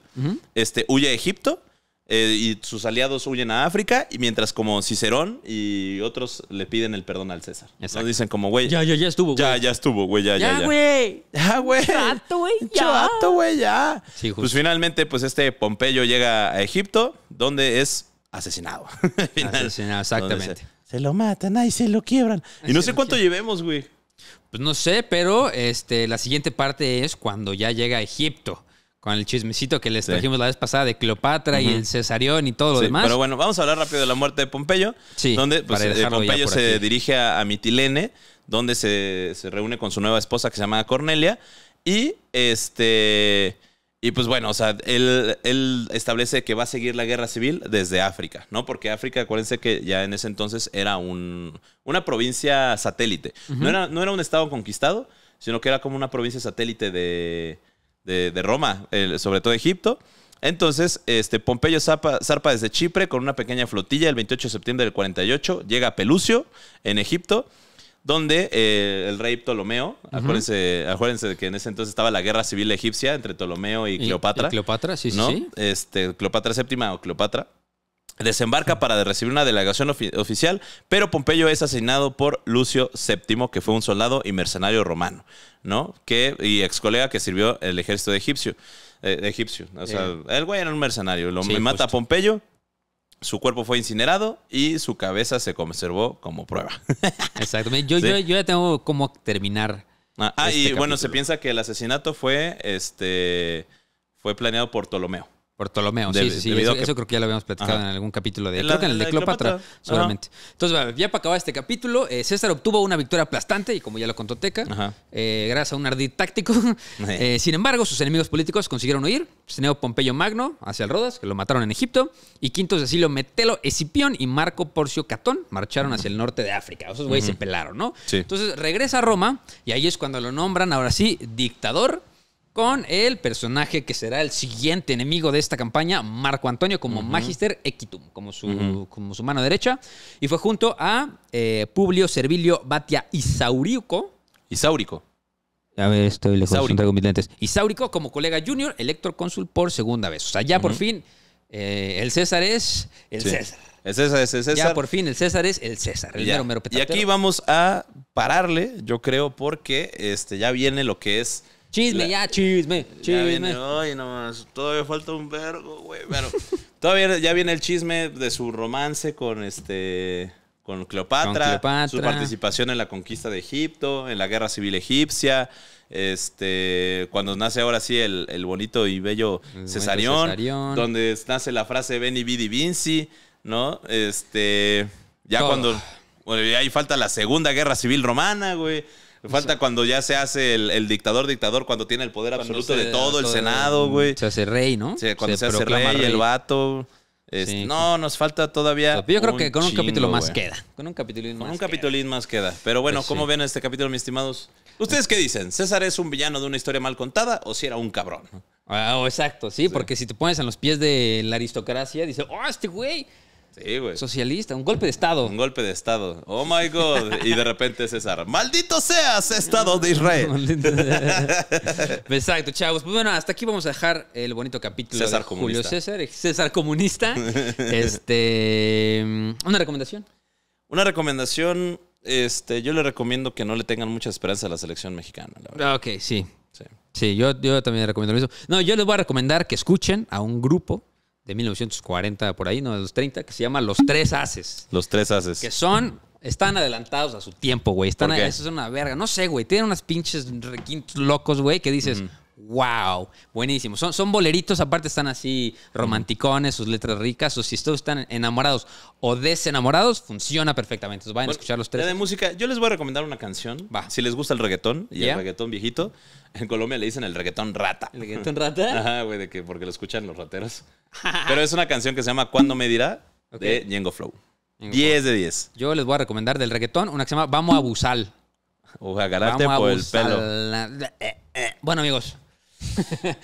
este, huye a Egipto eh, y sus aliados huyen a África, y mientras como Cicerón y otros le piden el perdón al César. Exacto. dicen como, güey. Ya, ya, ya estuvo, güey. Ya, ya estuvo, güey, ya, ya, ya. Güey. Ya, güey. Chato, güey, Chato, güey, ya. Pues finalmente, pues este Pompeyo llega a Egipto, donde es asesinado. asesinado, exactamente. Se, lo matan, ahí se lo quiebran. y no sé cuánto llevemos, güey. Pues no sé, pero este, la siguiente parte es cuando ya llega a Egipto con el chismecito que les trajimos la vez pasada de Cleopatra y el Cesarión y todo lo demás. Pero bueno, vamos a hablar rápido de la muerte de Pompeyo, sí, donde pues, eh, Pompeyo se dirige a, Mitilene, donde se, reúne con su nueva esposa que se llama Cornelia, y este... Y pues bueno, o sea, él, establece que va a seguir la guerra civil desde África, ¿no? Porque África, acuérdense que ya en ese entonces era un, una provincia satélite. no, era, no era un estado conquistado, sino que era como una provincia satélite de, de, Roma, sobre todo Egipto. Entonces, este, Pompeyo zarpa, desde Chipre con una pequeña flotilla el 28 de septiembre del 48, llega a Pelusio, en Egipto, donde eh, el rey Ptolomeo, acuérdense, acuérdense, que en ese entonces estaba la guerra civil egipcia entre Ptolomeo y, Cleopatra. Cleopatra, sí, ¿no? sí. Este, Cleopatra VII o Cleopatra. Desembarca para recibir una delegación oficial, pero Pompeyo es asesinado por Lucio VII, que fue un soldado y mercenario romano. ¿no? Que, y ex colega que sirvió el ejército de egipcio. Eh, egipcio. O sea, eh. el güey era un mercenario. Lo mata a Pompeyo, su cuerpo fue incinerado y su cabeza se conservó como prueba. Exactamente. Yo, yo, ya tengo como terminar. Ah, ah y este bueno, se piensa que el asesinato fue, este, fue planeado por Ptolomeo. Por Ptolomeo, sí, sí, eso, creo que ya lo habíamos platicado en algún capítulo de, en el de, Cleopatra, seguramente. Entonces, ya para acabar este capítulo, eh, César obtuvo una victoria aplastante, y como ya lo contó Teca, eh, gracias a un ardid táctico. Eh, sin embargo, sus enemigos políticos consiguieron huir, Tenemos Pompeyo Magno hacia el Rodas, que lo mataron en Egipto, y Quinto Cecilio Metelo Escipión y Marco Porcio Catón marcharon hacia el norte de África. Esos güeyes se pelaron, ¿no? Entonces regresa a Roma, y ahí es cuando lo nombran, ahora sí, dictador con el personaje que será el siguiente enemigo de esta campaña, Marco Antonio, como Magister Equitum, como su, como su mano derecha. Y fue junto a eh, Publio Servilio Batia Isaurico. Isaurico. ya ver, estoy lejos, Isaurico. mis lentes. Isaurico como colega junior, elector cónsul por segunda vez. O sea, ya por fin el César es el César. El César es el César. Ya por fin, el César es el César, Y aquí vamos a pararle, yo creo, porque este, ya viene lo que es Chisme, ya, chisme, chisme. Ya viene hoy nomás. Todavía falta un vergo, güey. Pero todavía ya viene el chisme de su romance con este. Con Cleopatra, con Cleopatra, su participación en la conquista de Egipto, en la guerra civil egipcia, este, cuando nace ahora sí el, el bonito y bello cesarión, cesarión, donde nace la frase Beni Vidi Vinci, ¿no? Este, ya cuando. Bueno, ahí falta la segunda guerra civil romana, güey. Falta cuando ya se hace el, dictador dictador, cuando tiene el poder absoluto de todo, el Senado, güey. Se hace rey, ¿no? Sí, cuando se, hace rey, el vato. No, nos falta todavía. Yo creo que con un capítulo más queda. Con un capítulo más. Con un capítulo más queda. Pero bueno, pues ¿cómo ven este capítulo, mis estimados? ¿Ustedes qué dicen? ¿César es un villano de una historia mal contada o si era un cabrón? Ah, oh, exacto, sí, porque si te pones en los pies de la aristocracia, dice, oh, este güey Sí, güey. Socialista, un golpe de Estado. Un golpe de Estado. Oh my God. y de repente César. ¡Maldito seas, Estado de Israel! Exacto, chavos. Pues bueno, hasta aquí vamos a dejar el bonito capítulo César de Julio César, César comunista. este. Mm, una recomendación. Una recomendación. Este, yo le recomiendo que no le tengan mucha esperanza a la selección mexicana, Ok, sí. Sí, yo, yo también recomiendo lo mismo. No, yo les voy a recomendar que escuchen a un grupo de 1940, por ahí, no, de los 30, que se llama Los Tres Haces. Los Tres Haces. Que son, están adelantados a su tiempo, güey. Están, Eso es una verga. No sé, güey. Tienen unas pinches requintos locos, güey, que dices, Wow, buenísimo. Son, boleritos, aparte están así romanticones, sus letras ricas, o si ustedes están enamorados o desenamorados, funciona perfectamente. Entonces vayan a escuchar los tres. de música, yo les voy a recomendar una canción. Va. Si les gusta el reggaetón y el reggaetón viejito, en Colombia le dicen el reggaetón rata. ¿El reggaetón rata? Ajá, güey, porque lo escuchan los rateros. Pero es una canción que se llama ¿Cuándo me dirá? de Django Flow. 10 de 10. Yo les voy a recomendar del reggaetón una que se llama Vamos a abusar. O agarrarte por el pelo. Eh, eh, eh. Bueno, amigos,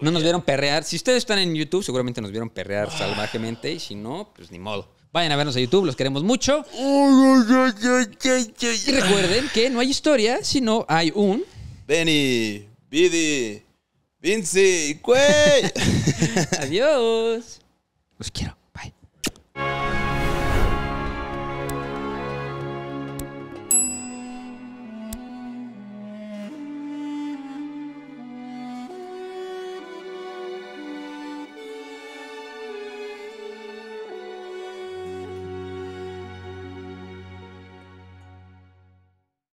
no nos vieron perrear. Si ustedes están en YouTube, seguramente nos vieron perrear ah. salvajemente. Y si no, pues ni modo. Vayan a vernos a YouTube, los queremos mucho. Y recuerden que no hay historia, sino hay un. Benny, Bidi, Vinci, cue. Adiós. Los quiero. Bye.